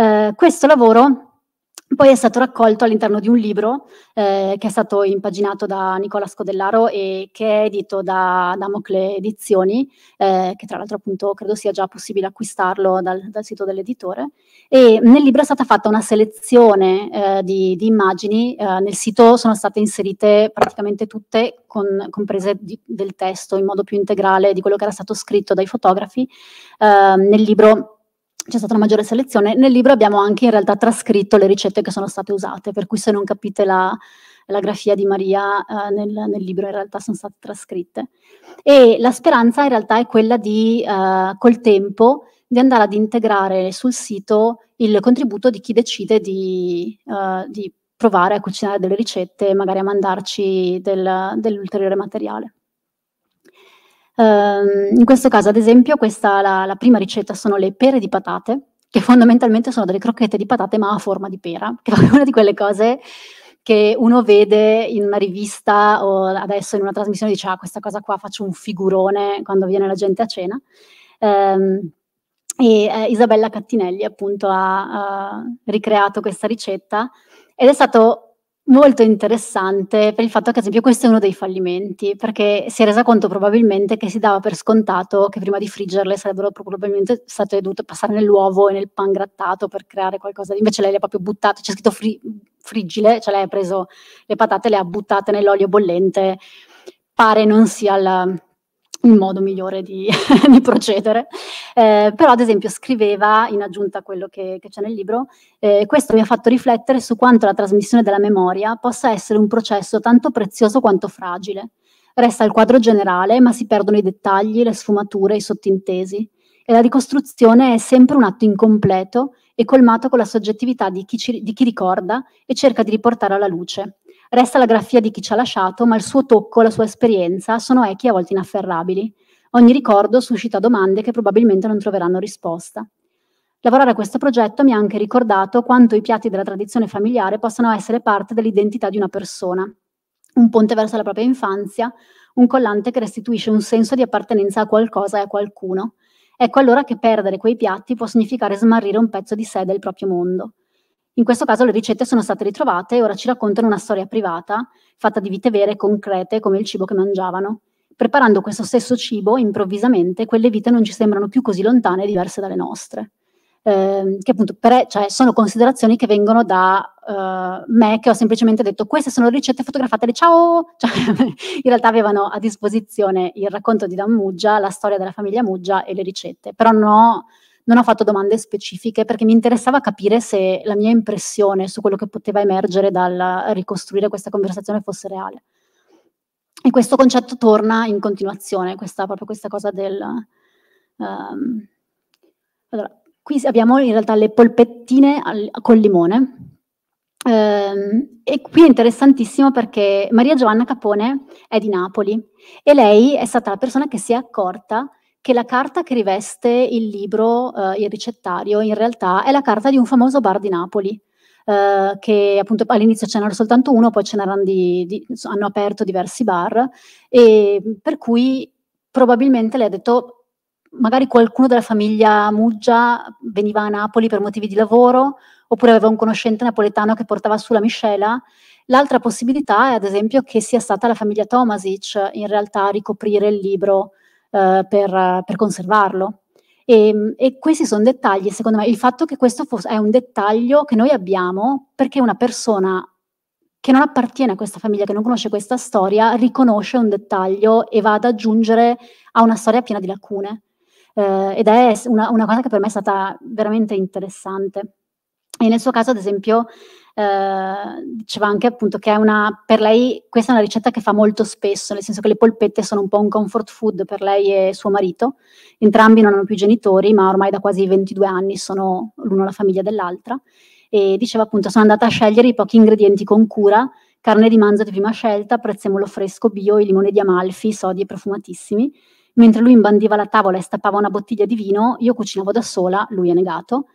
[SPEAKER 3] Eh, questo lavoro poi è stato raccolto all'interno di un libro eh, che è stato impaginato da Nicola Scodellaro e che è edito da Damocle Edizioni, eh, che tra l'altro appunto credo sia già possibile acquistarlo dal, dal sito dell'editore. E nel libro è stata fatta una selezione eh, di, di, immagini, eh, nel sito sono state inserite praticamente tutte, con, comprese di, del testo in modo più integrale di quello che era stato scritto dai fotografi. Eh, nel libro c'è stata una maggiore selezione. Nel libro abbiamo anche in realtà trascritto le ricette che sono state usate, per cui se non capite la, la grafia di Maria eh, nel, nel, libro in realtà sono state trascritte. E la speranza in realtà è quella di, eh, col tempo, di andare ad integrare sul sito il contributo di chi decide di, eh, di provare a cucinare delle ricette e magari a mandarci del, dell'ulteriore materiale. Ehm, in questo caso, ad esempio, questa, la, la prima ricetta sono le pere di patate, che fondamentalmente sono delle crocchette di patate ma a forma di pera, che è una di quelle cose che uno vede in una rivista o adesso in una trasmissione dice ah questa cosa qua faccio un figurone quando viene la gente a cena. Um, e eh, Isabella Cattinelli appunto ha, ha, ricreato questa ricetta ed è stato molto interessante per il fatto che, ad esempio, questo è uno dei fallimenti, perché si è resa conto probabilmente che si dava per scontato che prima di friggerle sarebbero probabilmente state dovute passare nell'uovo e nel pan grattato per creare qualcosa. Invece lei le ha proprio buttate, c'è scritto fri- frigile, cioè lei ha preso le patate, e le ha buttate nell'olio bollente, pare non sia la il modo migliore di, di procedere. Eh, però, ad esempio, scriveva, in aggiunta a quello che, che c'è nel libro, eh, questo mi ha fatto riflettere su quanto la trasmissione della memoria possa essere un processo tanto prezioso quanto fragile. Resta il quadro generale, ma si perdono i dettagli, le sfumature, i sottintesi. E la ricostruzione è sempre un atto incompleto e colmato con la soggettività di chi, ci, di chi ricorda e cerca di riportare alla luce, Resta la grafia di chi ci ha lasciato, ma il suo tocco, la sua esperienza sono echi a volte inafferrabili. Ogni ricordo suscita domande che probabilmente non troveranno risposta. Lavorare a questo progetto mi ha anche ricordato quanto i piatti della tradizione familiare possano essere parte dell'identità di una persona, un ponte verso la propria infanzia, un collante che restituisce un senso di appartenenza a qualcosa e a qualcuno. Ecco allora che perdere quei piatti può significare smarrire un pezzo di sé del proprio mondo. In questo caso le ricette sono state ritrovate e ora ci raccontano una storia privata, fatta di vite vere e concrete come il cibo che mangiavano. Preparando questo stesso cibo, improvvisamente quelle vite non ci sembrano più così lontane e diverse dalle nostre. Eh, che appunto per, cioè, sono considerazioni che vengono da eh, me che ho semplicemente detto queste sono ricette fotografatele ciao cioè, in realtà avevano a disposizione il racconto di Dan Muggia la storia della famiglia Muggia e le ricette però non ho, non ho fatto domande specifiche perché mi interessava capire se la mia impressione su quello che poteva emergere dal ricostruire questa conversazione fosse reale. E questo concetto torna in continuazione, questa, proprio questa cosa del... Um, allora, qui abbiamo in realtà le polpettine al, col limone, ehm, e qui è interessantissimo perché Maria Giovanna Capone è di Napoli e lei è stata la persona che si è accorta che la carta che riveste il libro, eh, il ricettario, in realtà è la carta di un famoso bar di Napoli. Uh, che appunto all'inizio ce n'era soltanto uno, poi ce n'erano di, di, hanno aperto diversi bar, e per cui probabilmente lei ha detto magari qualcuno della famiglia Muggia veniva a Napoli per motivi di lavoro, oppure aveva un conoscente napoletano che portava su la miscela. L'altra possibilità è ad esempio che sia stata la famiglia Tomasic in realtà a ricoprire il libro eh, per, per, conservarlo. E, ehm, e, questi sono dettagli, secondo me, il fatto che questo fosse, è un dettaglio che noi abbiamo perché una persona che non appartiene a questa famiglia, che non conosce questa storia, riconosce un dettaglio e va ad aggiungere a una storia piena di lacune. Eh, ed è una, una cosa che per me è stata veramente interessante. E nel suo caso, ad esempio, Ehm, diceva anche appunto che una, per lei questa è una ricetta che fa molto spesso, nel senso che le polpette sono un po' un comfort food per lei e suo marito, entrambi non hanno più genitori, ma ormai da quasi 22 anni sono l'uno la famiglia dell'altra, e diceva appunto sono andata a scegliere i pochi ingredienti con cura, carne di manzo di prima scelta, prezzemolo fresco bio, i limoni di Amalfi, sodi e profumatissimi, mentre lui imbandiva la tavola e stappava una bottiglia di vino, io cucinavo da sola, lui ha negato,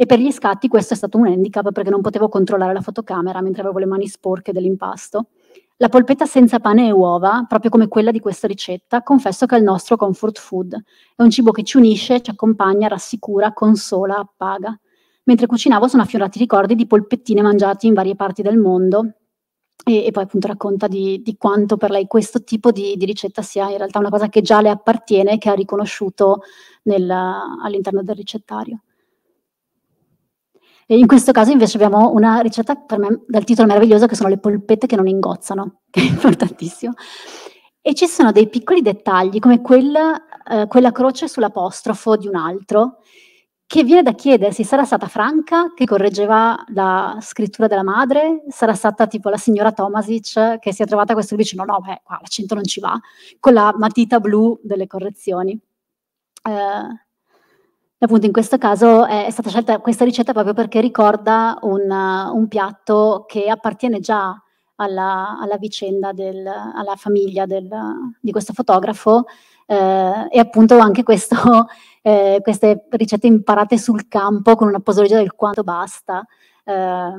[SPEAKER 3] e per gli scatti questo è stato un handicap perché non potevo controllare la fotocamera mentre avevo le mani sporche dell'impasto. La polpetta senza pane e uova, proprio come quella di questa ricetta, confesso che è il nostro comfort food. È un cibo che ci unisce, ci accompagna, rassicura, consola, appaga. Mentre cucinavo sono affiorati ricordi di polpettine mangiate in varie parti del mondo e, e poi appunto racconta di, di, quanto per lei questo tipo di, di, ricetta sia in realtà una cosa che già le appartiene, e che ha riconosciuto nel, all'interno del ricettario. E in questo caso invece abbiamo una ricetta per me dal titolo meraviglioso che sono le polpette che non ingozzano, che è importantissimo. E ci sono dei piccoli dettagli come quella, eh, quella croce sull'apostrofo di un altro che viene da chiedersi, sarà stata Franca che correggeva la scrittura della madre? Sarà stata tipo la signora Tomasic che si è trovata a questo e dice no, no, beh, qua l'accento non ci va, con la matita blu delle correzioni. Eh, Appunto in questo caso è stata scelta questa ricetta proprio perché ricorda un, un piatto che appartiene già alla, alla vicenda, del, alla famiglia del, di questo fotografo eh, e appunto anche questo, eh, queste ricette imparate sul campo con una posologia del quanto basta. Eh,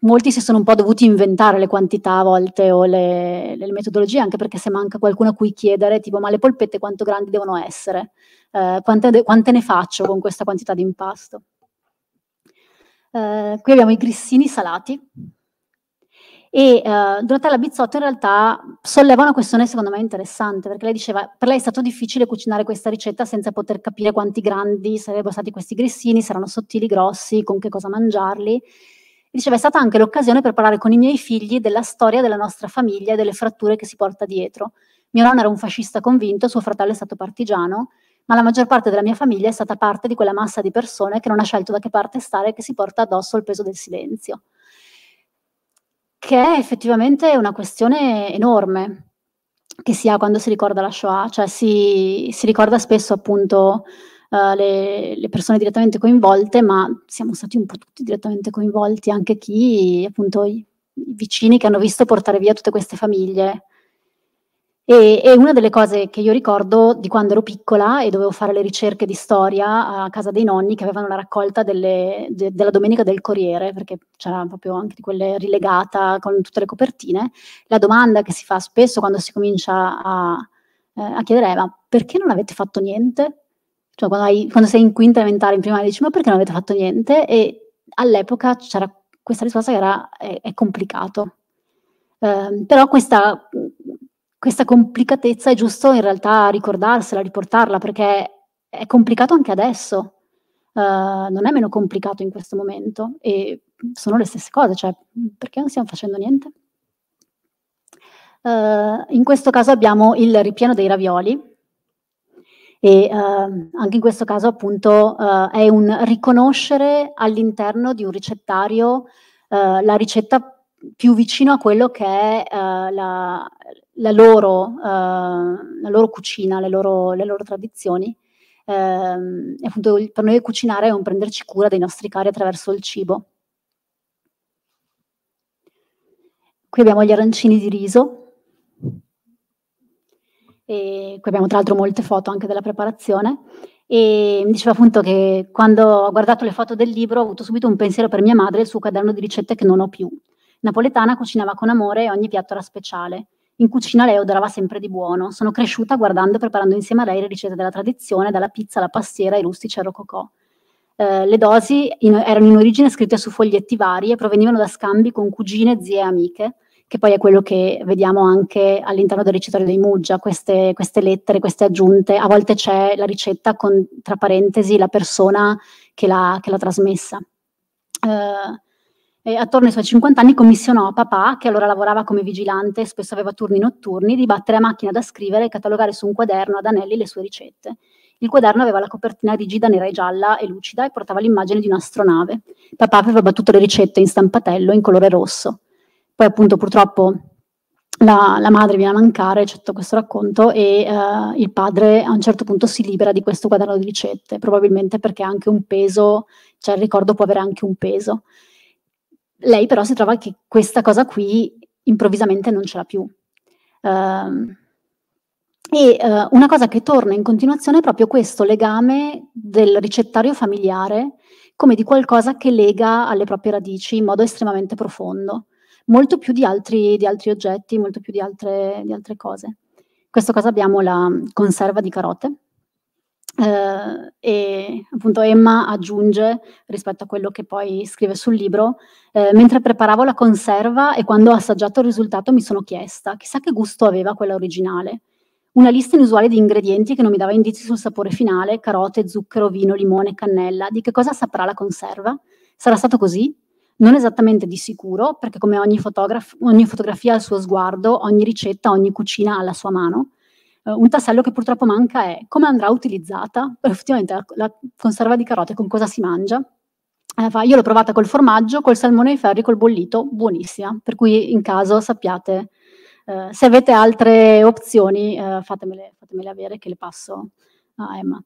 [SPEAKER 3] molti si sono un po' dovuti inventare le quantità a volte o le, le metodologie anche perché se manca qualcuno a cui chiedere tipo ma le polpette quanto grandi devono essere? eh, quante, quante ne faccio con questa quantità di impasto. Uh, qui abbiamo i grissini salati e uh, eh, Donatella Bizzotto in realtà solleva una questione secondo me interessante perché lei diceva per lei è stato difficile cucinare questa ricetta senza poter capire quanti grandi sarebbero stati questi grissini, se erano sottili, grossi, con che cosa mangiarli. E diceva è stata anche l'occasione per parlare con i miei figli della storia della nostra famiglia e delle fratture che si porta dietro. Mio nonno era un fascista convinto, suo fratello è stato partigiano ma la maggior parte della mia famiglia è stata parte di quella massa di persone che non ha scelto da che parte stare e che si porta addosso il peso del silenzio, che è effettivamente una questione enorme che si ha quando si ricorda la Shoah, cioè si, si ricorda spesso appunto uh, le, le, persone direttamente coinvolte, ma siamo stati un po' tutti direttamente coinvolti, anche chi appunto i, i vicini che hanno visto portare via tutte queste famiglie e, e, una delle cose che io ricordo di quando ero piccola e dovevo fare le ricerche di storia a casa dei nonni che avevano la raccolta delle, de, della Domenica del Corriere, perché c'era proprio anche di quelle rilegata con tutte le copertine, la domanda che si fa spesso quando si comincia a, eh, a chiedere è ma perché non avete fatto niente? Cioè quando, hai, quando sei in quinta elementare, in primaria, dici ma perché non avete fatto niente? E all'epoca c'era questa risposta che era è, è complicato. Eh, però questa questa complicatezza è giusto in realtà ricordarsela, riportarla, perché è complicato anche adesso, uh, non è meno complicato in questo momento e sono le stesse cose, cioè perché non stiamo facendo niente? Uh, in questo caso abbiamo il ripieno dei ravioli e uh, anche in questo caso appunto è un riconoscere all'interno di un ricettario la ricetta più vicino a quello che è la, la loro, eh, la loro cucina, le loro, le loro tradizioni. Eh, e appunto per noi cucinare è un prenderci cura dei nostri cari attraverso il cibo. Qui abbiamo gli arancini di riso. E qui abbiamo tra l'altro molte foto anche della preparazione. E mi diceva appunto che quando ho guardato le foto del libro ho avuto subito un pensiero per mia madre e il suo quaderno di ricette che non ho più. Napoletana cucinava con amore e ogni piatto era speciale. In cucina lei odorava sempre di buono. Sono cresciuta guardando e preparando insieme a lei le ricette della tradizione, dalla pizza alla pastiera, ai rustici al rococò. Eh, le dosi in, erano in origine scritte su foglietti vari e provenivano da scambi con cugine, zie e amiche, che poi è quello che vediamo anche all'interno del ricettorio dei Muggia, queste, queste lettere, queste aggiunte. A volte c'è la ricetta con, tra parentesi, la persona che l'ha, che l'ha trasmessa. Eh, eh, attorno ai suoi 50 anni commissionò a papà, che allora lavorava come vigilante e spesso aveva turni notturni, di battere a macchina da scrivere e catalogare su un quaderno ad anelli le sue ricette. Il quaderno aveva la copertina rigida, nera e gialla e lucida e portava l'immagine di un'astronave. Papà aveva battuto le ricette in stampatello in colore rosso. Poi appunto purtroppo la, la madre viene a mancare, eccetto questo racconto, e eh, il padre a un certo punto si libera di questo quaderno di ricette, probabilmente perché ha anche un peso, cioè il ricordo può avere anche un peso lei però si trova che questa cosa qui improvvisamente non ce l'ha più. Uh, e uh, una cosa che torna in continuazione è proprio questo legame del ricettario familiare come di qualcosa che lega alle proprie radici in modo estremamente profondo, molto più di altri, di altri oggetti, molto più di altre, di altre cose. In questo caso abbiamo la conserva di carote, eh, e appunto Emma aggiunge rispetto a quello che poi scrive sul libro, eh, mentre preparavo la conserva e quando ho assaggiato il risultato mi sono chiesta chissà che gusto aveva quella originale. Una lista inusuale di ingredienti che non mi dava indizi sul sapore finale, carote, zucchero, vino, limone, cannella, di che cosa saprà la conserva? Sarà stato così? Non esattamente di sicuro, perché come ogni, ogni fotografia ha il suo sguardo, ogni ricetta, ogni cucina ha la sua mano, eh, un tassello che purtroppo manca è come andrà utilizzata, effettivamente la, la conserva di carote con cosa si mangia. Eh, io l'ho provata col formaggio, col salmone ai ferri, col bollito, buonissima, per cui in caso sappiate, eh, se avete altre opzioni eh, fatemele, fatemele, avere che le passo a Emma.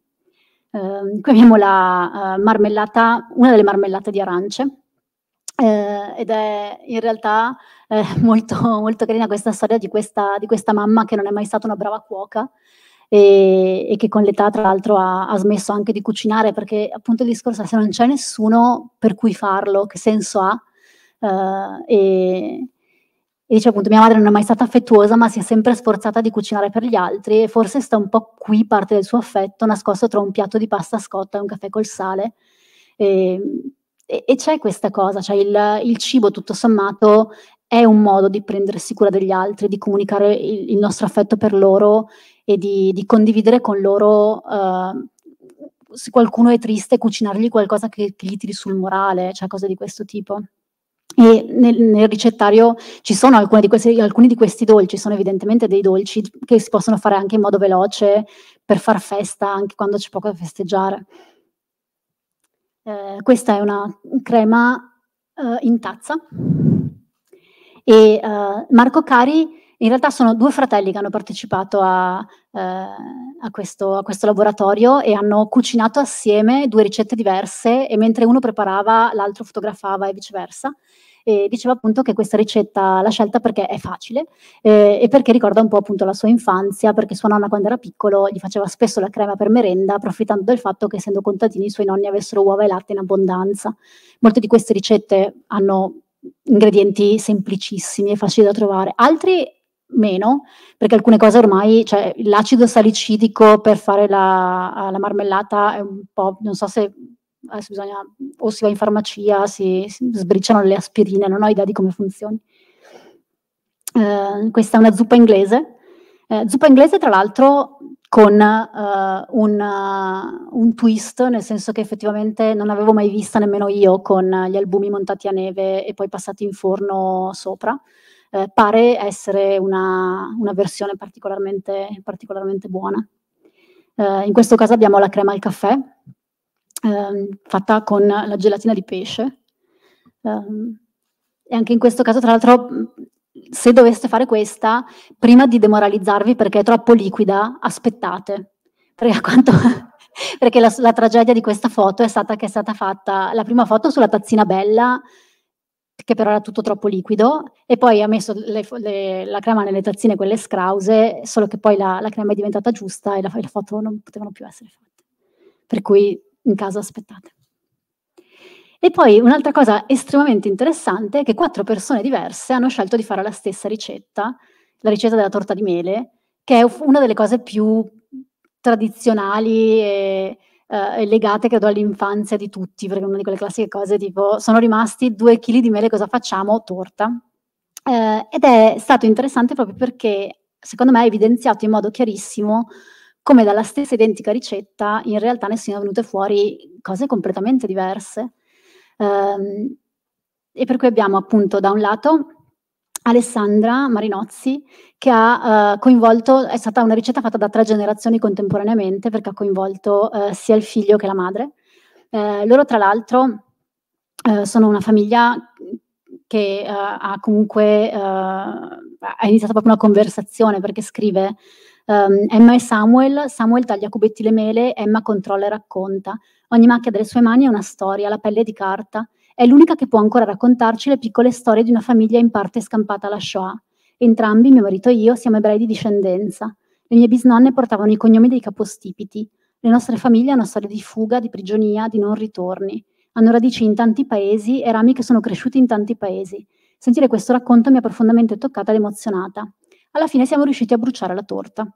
[SPEAKER 3] Ehm, qui abbiamo la eh, marmellata, una delle marmellate di arance, eh, ed è in realtà eh, molto, molto, carina questa storia di questa, di questa, mamma che non è mai stata una brava cuoca e, e che con l'età tra l'altro ha, ha, smesso anche di cucinare perché appunto il discorso è se non c'è nessuno per cui farlo, che senso ha? Eh, e, e dice appunto mia madre non è mai stata affettuosa ma si è sempre sforzata di cucinare per gli altri e forse sta un po' qui parte del suo affetto nascosto tra un piatto di pasta scotta e un caffè col sale e, ehm, e, e c'è questa cosa, cioè il, il cibo tutto sommato è un modo di prendersi cura degli altri, di comunicare il, il nostro affetto per loro e di, di condividere con loro uh, se qualcuno è triste, cucinargli qualcosa che, che, gli tiri sul morale, cioè cose di questo tipo. E nel, nel ricettario ci sono di questi, alcuni di questi dolci, sono evidentemente dei dolci che si possono fare anche in modo veloce per far festa anche quando c'è poco da festeggiare. Eh, questa è una crema eh, in tazza e uh, Marco Cari in realtà sono due fratelli che hanno partecipato a, eh, a, questo, a, questo, laboratorio e hanno cucinato assieme due ricette diverse e mentre uno preparava l'altro fotografava e viceversa. E diceva appunto che questa ricetta l'ha scelta perché è facile eh, e perché ricorda un po' appunto la sua infanzia, perché sua nonna quando era piccolo gli faceva spesso la crema per merenda, approfittando del fatto che essendo contadini i suoi nonni avessero uova e latte in abbondanza. Molte di queste ricette hanno ingredienti semplicissimi e facili da trovare, altri meno, perché alcune cose ormai, cioè l'acido salicidico per fare la, la marmellata è un po', non so se adesso bisogna, o si va in farmacia, si, si sbriciano le aspirine, non ho idea di come funzioni. Eh, questa è una zuppa inglese. Eh, zuppa inglese, tra l'altro, con uh, un, uh, un, twist, nel senso che effettivamente non avevo mai vista nemmeno io con gli albumi montati a neve e poi passati in forno sopra. Eh, pare essere una, una versione particolarmente, particolarmente buona. Eh, in questo caso abbiamo la crema al caffè, eh, fatta con la gelatina di pesce. Ehm, e anche in questo caso, tra l'altro, se doveste fare questa, prima di demoralizzarvi perché è troppo liquida, aspettate. Perché, quanto, perché la, la, tragedia di questa foto è stata che è stata fatta la prima foto sulla tazzina bella, che però era tutto troppo liquido, e poi ha messo le, le, la crema nelle tazzine, quelle scrause, solo che poi la, la crema è diventata giusta e la, le foto non potevano più essere fatte. Per cui in caso aspettate. E poi un'altra cosa estremamente interessante è che quattro persone diverse hanno scelto di fare la stessa ricetta, la ricetta della torta di mele, che è una delle cose più tradizionali e eh, legate credo all'infanzia di tutti, perché è una di quelle classiche cose tipo sono rimasti due chili di mele, cosa facciamo? Torta. Eh, ed è stato interessante proprio perché secondo me ha evidenziato in modo chiarissimo come dalla stessa identica ricetta in realtà ne siano venute fuori cose completamente diverse. Um, e per cui abbiamo appunto da un lato Alessandra Marinozzi che ha eh, coinvolto, è stata una ricetta fatta da tre generazioni contemporaneamente perché ha coinvolto eh, sia il figlio che la madre. Eh, loro tra l'altro eh, sono una famiglia che eh, ha comunque eh, ha iniziato proprio una conversazione perché scrive Um, Emma e Samuel, Samuel taglia cubetti le mele, Emma controlla e racconta. Ogni macchia delle sue mani è una storia, la pelle di carta. È l'unica che può ancora raccontarci le piccole storie di una famiglia in parte scampata alla Shoah. Entrambi, mio marito e io, siamo ebrei di discendenza. Le mie bisnonne portavano i cognomi dei capostipiti. Le nostre famiglie hanno storie di fuga, di prigionia, di non ritorni. Hanno radici in tanti paesi e rami che sono cresciuti in tanti paesi. Sentire questo racconto mi ha profondamente toccata ed emozionata. Alla fine siamo riusciti a bruciare la torta.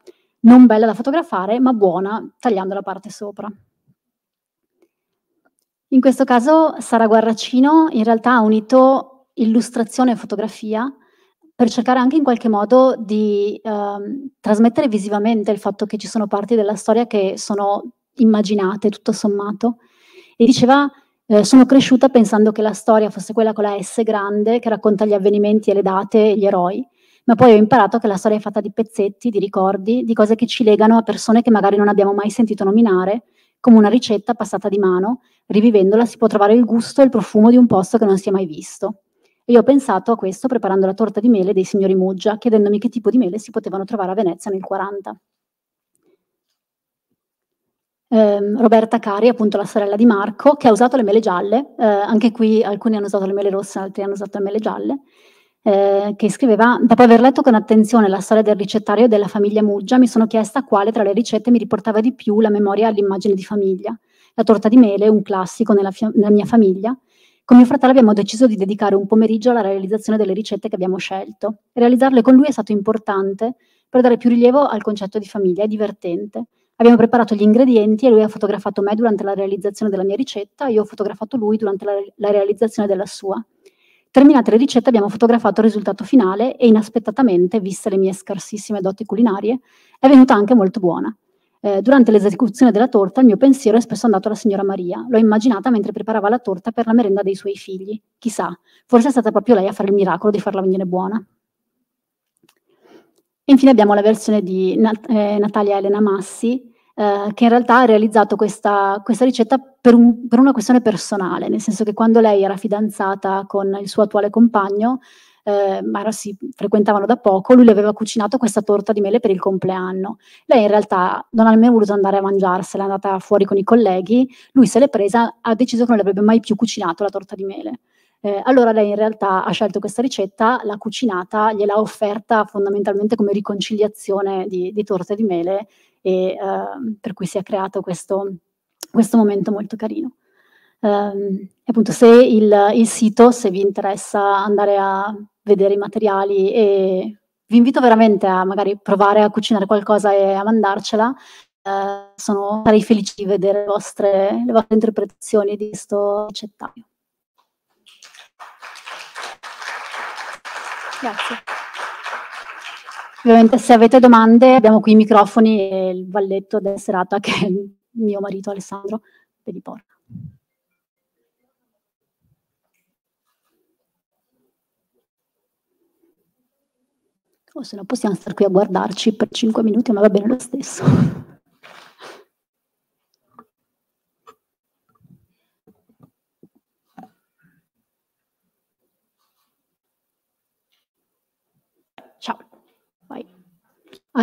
[SPEAKER 3] Non bella da fotografare, ma buona, tagliando la parte sopra. In questo caso Sara Guarracino in realtà ha unito illustrazione e fotografia per cercare anche in qualche modo di ehm, trasmettere visivamente il fatto che ci sono parti della storia che sono immaginate tutto sommato. E diceva, eh, sono cresciuta pensando che la storia fosse quella con la S grande che racconta gli avvenimenti e le date e gli eroi, ma poi ho imparato che la storia è fatta di pezzetti, di ricordi, di cose che ci legano a persone che magari non abbiamo mai sentito nominare come una ricetta passata di mano, rivivendola si può trovare il gusto e il profumo di un posto che non si è mai visto. E io ho pensato a questo preparando la torta di mele dei signori Muggia, chiedendomi che tipo di mele si potevano trovare a Venezia nel 40. Eh, Roberta Cari, appunto la sorella di Marco, che ha usato le mele gialle, eh, anche qui alcuni hanno usato le mele rosse, altri hanno usato le mele gialle, eh, che scriveva, dopo aver letto con attenzione la storia del ricettario della famiglia Muggia, mi sono chiesta quale tra le ricette mi riportava di più la memoria all'immagine di famiglia. La torta di mele, un classico nella, fia- nella mia famiglia, con mio fratello abbiamo deciso di dedicare un pomeriggio alla realizzazione delle ricette che abbiamo scelto. Realizzarle con lui è stato importante per dare più rilievo al concetto di famiglia, è divertente. Abbiamo preparato gli ingredienti e lui ha fotografato me durante la realizzazione della mia ricetta e io ho fotografato lui durante la, la realizzazione della sua. Terminate le ricette abbiamo fotografato il risultato finale e inaspettatamente, viste le mie scarsissime doti culinarie, è venuta anche molto buona. Eh, durante l'esecuzione della torta il mio pensiero è spesso andato alla signora Maria. L'ho immaginata mentre preparava la torta per la merenda dei suoi figli. Chissà, forse è stata proprio lei a fare il miracolo di farla venire buona. infine abbiamo la versione di Nat- eh, Natalia Elena Massi, eh, che in realtà ha realizzato questa, questa ricetta per, un, per, una questione personale, nel senso che quando lei era fidanzata con il suo attuale compagno, eh, ma si frequentavano da poco, lui le aveva cucinato questa torta di mele per il compleanno. Lei in realtà non ha nemmeno voluto andare a mangiarsela, è andata fuori con i colleghi, lui se l'è presa, ha deciso che non le avrebbe mai più cucinato la torta di mele. Eh, allora lei in realtà ha scelto questa ricetta, l'ha cucinata, gliel'ha offerta fondamentalmente come riconciliazione di, di torte di mele e uh, per cui si è creato questo, questo momento molto carino. Um, appunto se il, il, sito, se vi interessa andare a vedere i materiali e vi invito veramente a magari provare a cucinare qualcosa e a mandarcela, uh, sono, sarei felice di vedere le vostre, le vostre interpretazioni di questo accettario. Grazie. Ovviamente se avete domande abbiamo qui i microfoni e il valletto della serata che è il mio marito Alessandro ve li porta. O se no possiamo stare qui a guardarci per 5 minuti, ma va bene lo stesso.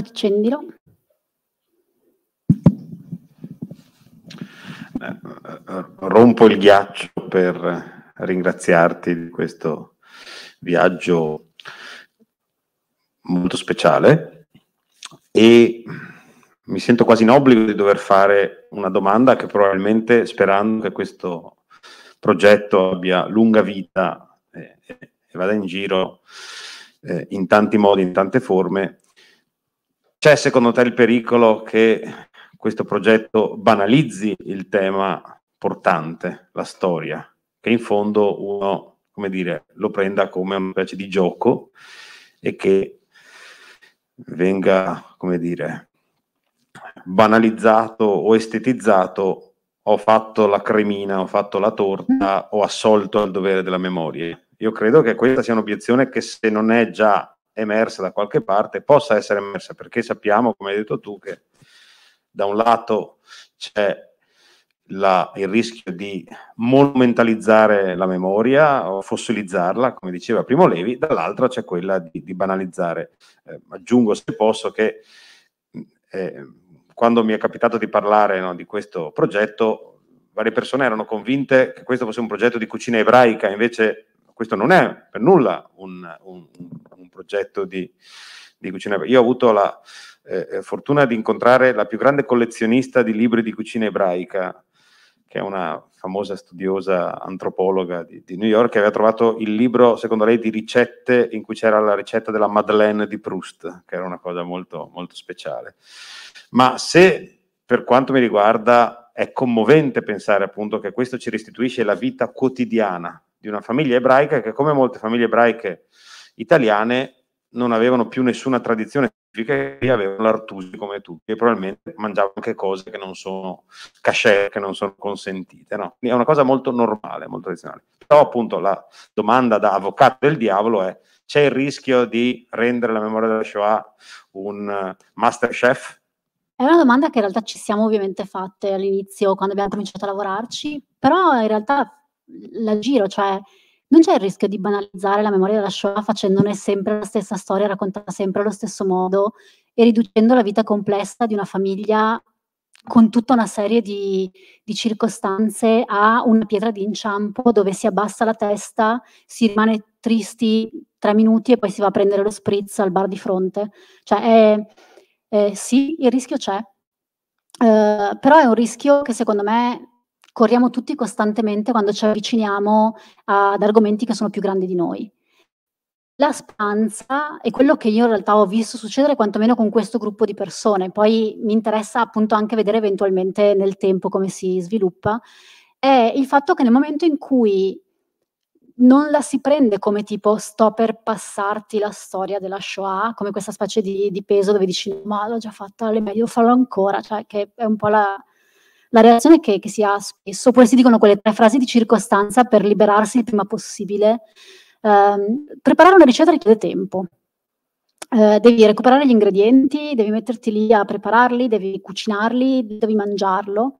[SPEAKER 3] accendilo.
[SPEAKER 2] Eh, rompo il ghiaccio per ringraziarti di questo viaggio molto speciale e mi sento quasi in obbligo di dover fare una domanda che probabilmente sperando che questo progetto abbia lunga vita e, vada in giro eh, in tanti modi, in tante forme, c'è secondo te il pericolo che questo progetto banalizzi il tema portante, la storia, che in fondo uno, come dire, lo prenda come una specie di gioco e che venga, come dire, banalizzato o estetizzato, ho fatto la cremina, ho fatto la torta, ho assolto al dovere della memoria. Io credo che questa sia un'obiezione che se non è già emersa da qualche parte, possa essere emersa, perché sappiamo, come hai detto tu, che da un lato c'è la, il rischio di monumentalizzare la memoria o fossilizzarla, come diceva Primo Levi, dall'altro c'è quella di, di banalizzare. Eh, aggiungo, se posso, che eh, quando mi è capitato di parlare no, di questo progetto, varie persone erano convinte che questo fosse un progetto di cucina ebraica, invece questo non è per nulla un, un, un progetto di, di, cucina. Io ho avuto la eh, fortuna di incontrare la più grande collezionista di libri di cucina ebraica, che è una famosa studiosa antropologa di, di New York, che aveva trovato il libro, secondo lei, di ricette in cui c'era la ricetta della Madeleine di Proust, che era una cosa molto, molto speciale. Ma se, per quanto mi riguarda, è commovente pensare appunto che questo ci restituisce la vita quotidiana di una famiglia ebraica che, come molte famiglie ebraiche italiane, non avevano più nessuna tradizione significa che avevano l'artusi come tutti e probabilmente mangiavano anche cose che non sono cachet, che non sono consentite. No? È una cosa molto normale, molto tradizionale. Però appunto la domanda da avvocato del diavolo è c'è il rischio di rendere la memoria della Shoah un eh, master chef?
[SPEAKER 3] È una domanda che in realtà ci siamo ovviamente fatte all'inizio quando abbiamo cominciato a lavorarci, però in realtà la giro, cioè non c'è il rischio di banalizzare la memoria della Shoah facendone sempre la stessa storia, raccontata sempre allo stesso modo e riducendo la vita complessa di una famiglia con tutta una serie di, di, circostanze a una pietra di inciampo dove si abbassa la testa, si rimane tristi tre minuti e poi si va a prendere lo spritz al bar di fronte. Cioè, è, è, eh, sì, il rischio c'è, eh, però è un rischio che secondo me corriamo tutti costantemente quando ci avviciniamo ad argomenti che sono più grandi di noi. La speranza è quello che io in realtà ho visto succedere quantomeno con questo gruppo di persone, poi mi interessa appunto anche vedere eventualmente nel tempo come si sviluppa, è il fatto che nel momento in cui non la si prende come tipo sto per passarti la storia della Shoah, come questa specie di, di peso dove dici ma l'ho già fatta, è meglio farlo ancora, cioè che è un po' la, la reazione che, che, si ha spesso, poi si dicono quelle tre frasi di circostanza per liberarsi il prima possibile. Eh, preparare una ricetta richiede tempo. Eh, devi recuperare gli ingredienti, devi metterti lì a prepararli, devi cucinarli, devi mangiarlo.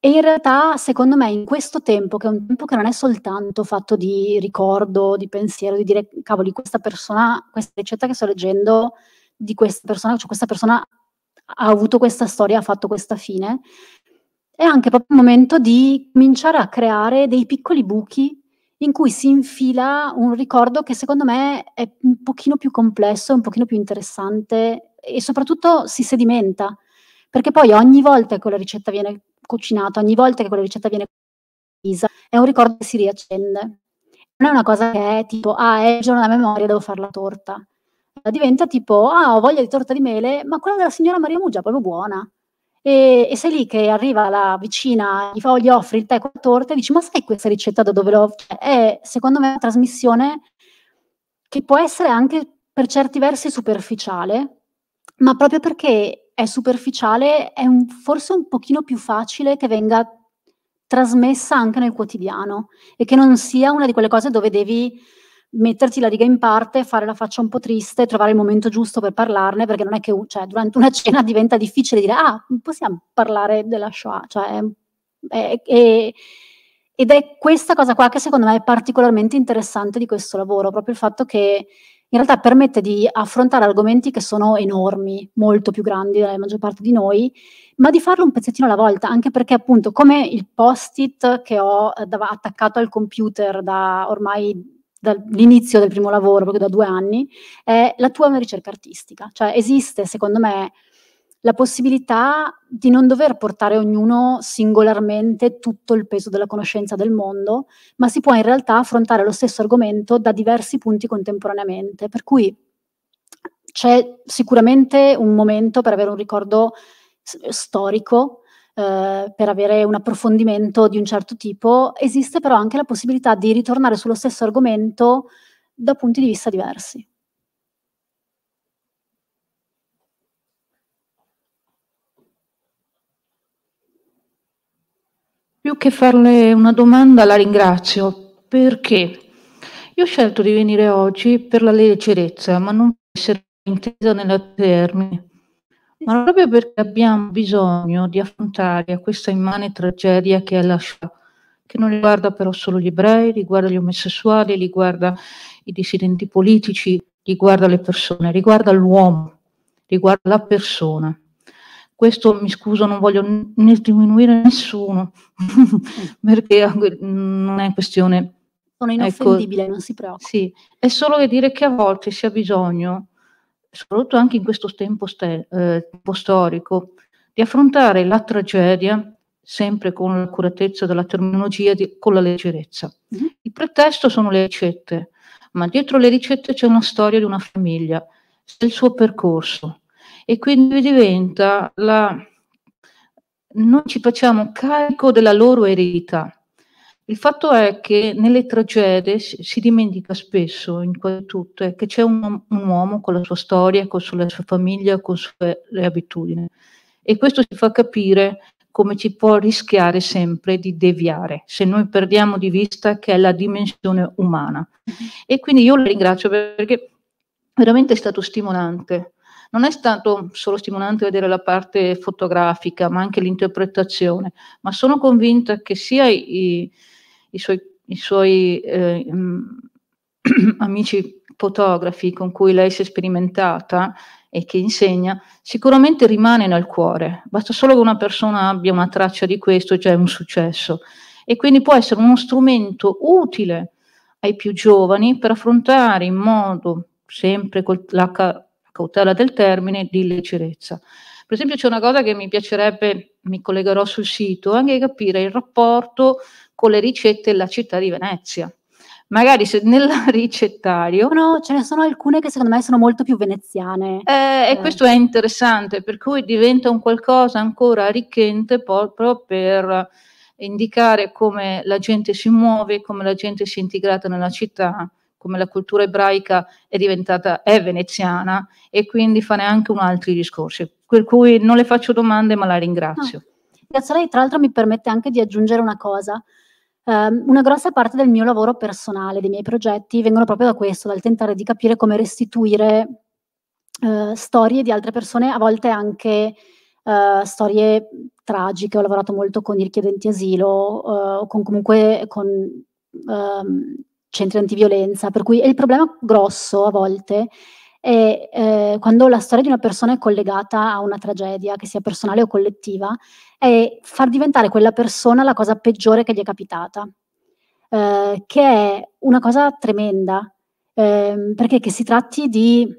[SPEAKER 3] E in realtà, secondo me, in questo tempo, che è un tempo che non è soltanto fatto di ricordo, di pensiero, di dire, cavoli, questa persona, questa ricetta che sto leggendo, di questa persona, cioè questa persona ha avuto questa storia, ha fatto questa fine, è anche proprio il momento di cominciare a creare dei piccoli buchi in cui si infila un ricordo che secondo me è un pochino più complesso, un pochino più interessante e soprattutto si sedimenta, perché poi ogni volta che quella ricetta viene cucinata, ogni volta che quella ricetta viene condivisa, è un ricordo che si riaccende. Non è una cosa che è tipo, ah, è il giorno della memoria, devo fare la torta. Diventa tipo, ah, ho voglia di torta di mele, ma quella della signora Maria Muggia è proprio buona. E, e, sei lì che arriva la vicina, gli, fa, oh, gli offre il tè con la torta e dici: Ma sai questa ricetta da dove l'ho? Cioè, è secondo me una trasmissione che può essere anche per certi versi superficiale, ma proprio perché è superficiale è un, forse un pochino più facile che venga trasmessa anche nel quotidiano e che non sia una di quelle cose dove devi metterti la riga in parte, fare la faccia un po' triste, trovare il momento giusto per parlarne, perché non è che cioè, durante una cena diventa difficile dire ah, possiamo parlare della Shoah, cioè, è, è, ed è questa cosa qua che secondo me è particolarmente interessante di questo lavoro, proprio il fatto che in realtà permette di affrontare argomenti che sono enormi, molto più grandi della maggior parte di noi, ma di farlo un pezzettino alla volta, anche perché appunto come il post-it che ho eh, attaccato al computer da ormai dall'inizio del primo lavoro, proprio da due anni, è la tua una ricerca artistica. Cioè esiste, secondo me, la possibilità di non dover portare ognuno singolarmente tutto il peso della conoscenza del mondo, ma si può in realtà affrontare lo stesso argomento da diversi punti contemporaneamente. Per cui c'è sicuramente un momento per avere un ricordo storico eh, per avere un approfondimento di un certo tipo, esiste però anche la possibilità di ritornare sullo stesso argomento da punti di vista diversi.
[SPEAKER 5] Più che farle una domanda la ringrazio perché io ho scelto di venire oggi per la leggerezza, ma non per essere intesa nella termine ma proprio perché abbiamo bisogno di affrontare questa immane tragedia che è la Shoah, che non riguarda però solo gli ebrei, riguarda gli omosessuali, riguarda i dissidenti politici, riguarda le persone, riguarda l'uomo, riguarda la persona. Questo mi scuso, non voglio né diminuire nessuno, perché ah, non è questione.
[SPEAKER 3] Sono ecco, inoffendibile, ecco, non si preoccupa.
[SPEAKER 5] Sì, è solo che dire che a volte si ha bisogno soprattutto anche in questo tempo, stel- eh, tempo storico, di affrontare la tragedia sempre con l'accuratezza della terminologia, di, con la leggerezza. Mm-hmm. Il pretesto sono le ricette, ma dietro le ricette c'è una storia di una famiglia, c'è il suo percorso e quindi diventa la... noi ci facciamo carico della loro eredità il fatto è che nelle tragedie si dimentica spesso, in tutto che c'è un, un, uomo con la sua storia, con la sua famiglia, con le sue abitudini. E questo ci fa capire come ci può rischiare sempre di deviare, se noi perdiamo di vista che è la dimensione umana. Mm-hmm. E quindi io la ringrazio perché veramente è stato stimolante. Non è stato solo stimolante vedere la parte fotografica, ma anche l'interpretazione, ma sono convinta che sia i, i suoi, i suoi eh, mm, amici fotografi con cui lei si è sperimentata e che insegna, sicuramente rimane nel cuore. Basta solo che una persona abbia una traccia di questo, già è un successo. E quindi può essere uno strumento utile ai più giovani per affrontare in modo, sempre con la cautela del termine, di leggerezza. Per esempio c'è una cosa che mi piacerebbe, mi collegherò sul sito, anche capire il rapporto con le ricette della città di Venezia. Magari se
[SPEAKER 3] nel ricettario... No, ce ne sono alcune che secondo me sono molto più veneziane. Eh, eh.
[SPEAKER 5] E questo è interessante, per cui diventa un qualcosa ancora arricchente proprio per indicare come la gente si muove, come la gente si è integrata nella città, come la cultura ebraica è diventata, è veneziana e quindi fare anche un altro discorso. Per cui non le faccio domande ma la ringrazio. No.
[SPEAKER 3] Piazza Lei, tra l'altro, mi permette anche di aggiungere una cosa. Um, una grossa parte del mio lavoro personale, dei miei progetti, vengono proprio da questo, dal tentare di capire come restituire uh, storie di altre persone, a volte anche uh, storie tragiche. Ho lavorato molto con i richiedenti asilo, uh, con comunque con um, centri antiviolenza, per cui il problema grosso a volte è e eh, quando la storia di una persona è collegata a una tragedia, che sia personale o collettiva, è far diventare quella persona la cosa peggiore che gli è capitata, eh, che è una cosa tremenda, eh, perché che si tratti di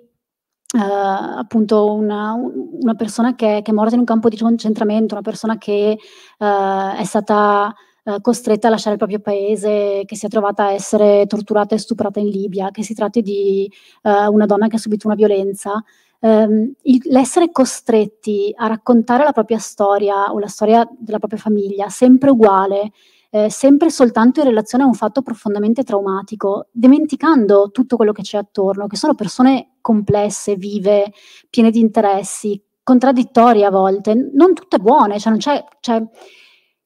[SPEAKER 3] Uh, appunto una, una persona che, che, è morta in un campo di concentramento, una persona che uh, è stata eh, costretta a lasciare il proprio paese, che si è trovata a essere torturata e stuprata in Libia, che si tratti di eh, una donna che ha subito una violenza. Um, il, l'essere costretti a raccontare la propria storia o la storia della propria famiglia sempre uguale, eh, sempre soltanto in relazione a un fatto profondamente traumatico, dimenticando tutto quello che c'è attorno, che sono persone complesse, vive, piene di interessi, contraddittorie a volte, non tutte buone, cioè non c'è, c'è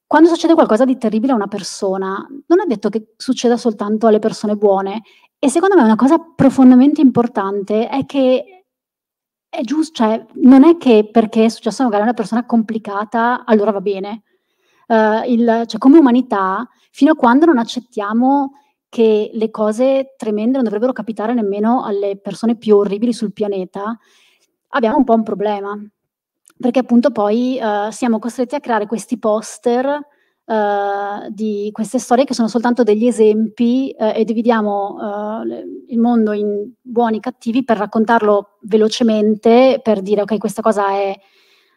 [SPEAKER 3] quando succede qualcosa di terribile a una persona, non è detto che succeda soltanto alle persone buone. E secondo me una cosa profondamente importante è che è giusto, cioè non è che perché è successo magari a una persona complicata, allora va bene. Uh, il, cioè, come umanità, fino a quando non accettiamo che le cose tremende non dovrebbero capitare nemmeno alle persone più orribili sul pianeta, abbiamo un po' un problema perché appunto poi uh, siamo costretti a creare questi poster Uh, di queste storie che sono soltanto degli esempi uh, e dividiamo uh, il mondo in buoni e cattivi per raccontarlo velocemente, per dire ok questa cosa è,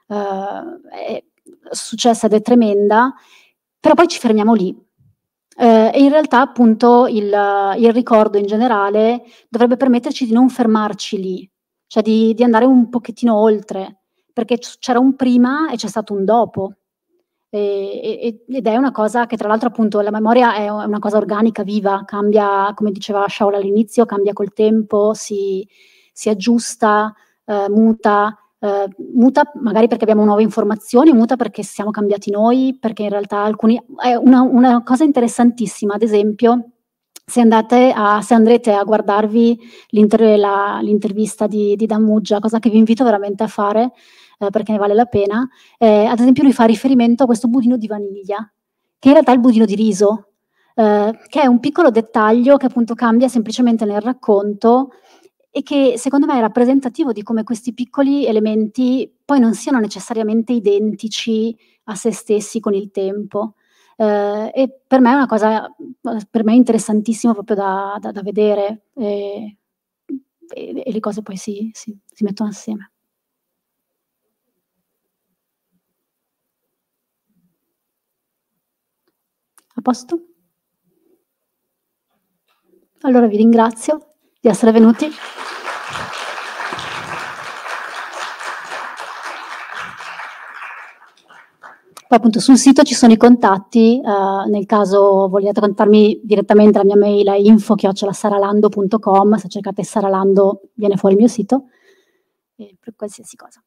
[SPEAKER 3] è successa ed è tremenda, però poi ci fermiamo lì. e in realtà appunto il, il, ricordo in generale dovrebbe permetterci di non fermarci lì, cioè di, di andare un pochettino oltre perché c'era un prima e c'è stato un dopo. E, ed è una cosa che tra l'altro appunto la memoria è una cosa organica, viva, cambia, come diceva Shaola all'inizio, cambia col tempo, si, si aggiusta, eh, muta, eh, muta magari perché abbiamo nuove informazioni, muta perché siamo cambiati noi, perché in realtà alcuni... È una, una cosa interessantissima, ad esempio, se, a, se, andrete a guardarvi l'inter, la, l'intervista di, di Damuggia, cosa che vi invito veramente a fare, eh, perché ne vale la pena, eh, ad esempio lui fa riferimento a questo budino di vaniglia, che in realtà è il budino di riso, eh, che è un piccolo dettaglio che appunto cambia semplicemente nel racconto e che secondo me è rappresentativo di come questi piccoli elementi poi non siano necessariamente identici a se stessi con il tempo. Uh, e per me è una cosa per me interessantissima proprio da, da, da vedere e, eh, e, e, le cose poi si, si, si mettono assieme. A posto? Allora vi ringrazio di essere venuti. Poi appunto sul sito ci sono i contatti, eh, nel caso vogliate contattarmi direttamente la mia mail è info-saralando.com, se cercate Saralando viene fuori il mio sito, per qualsiasi cosa.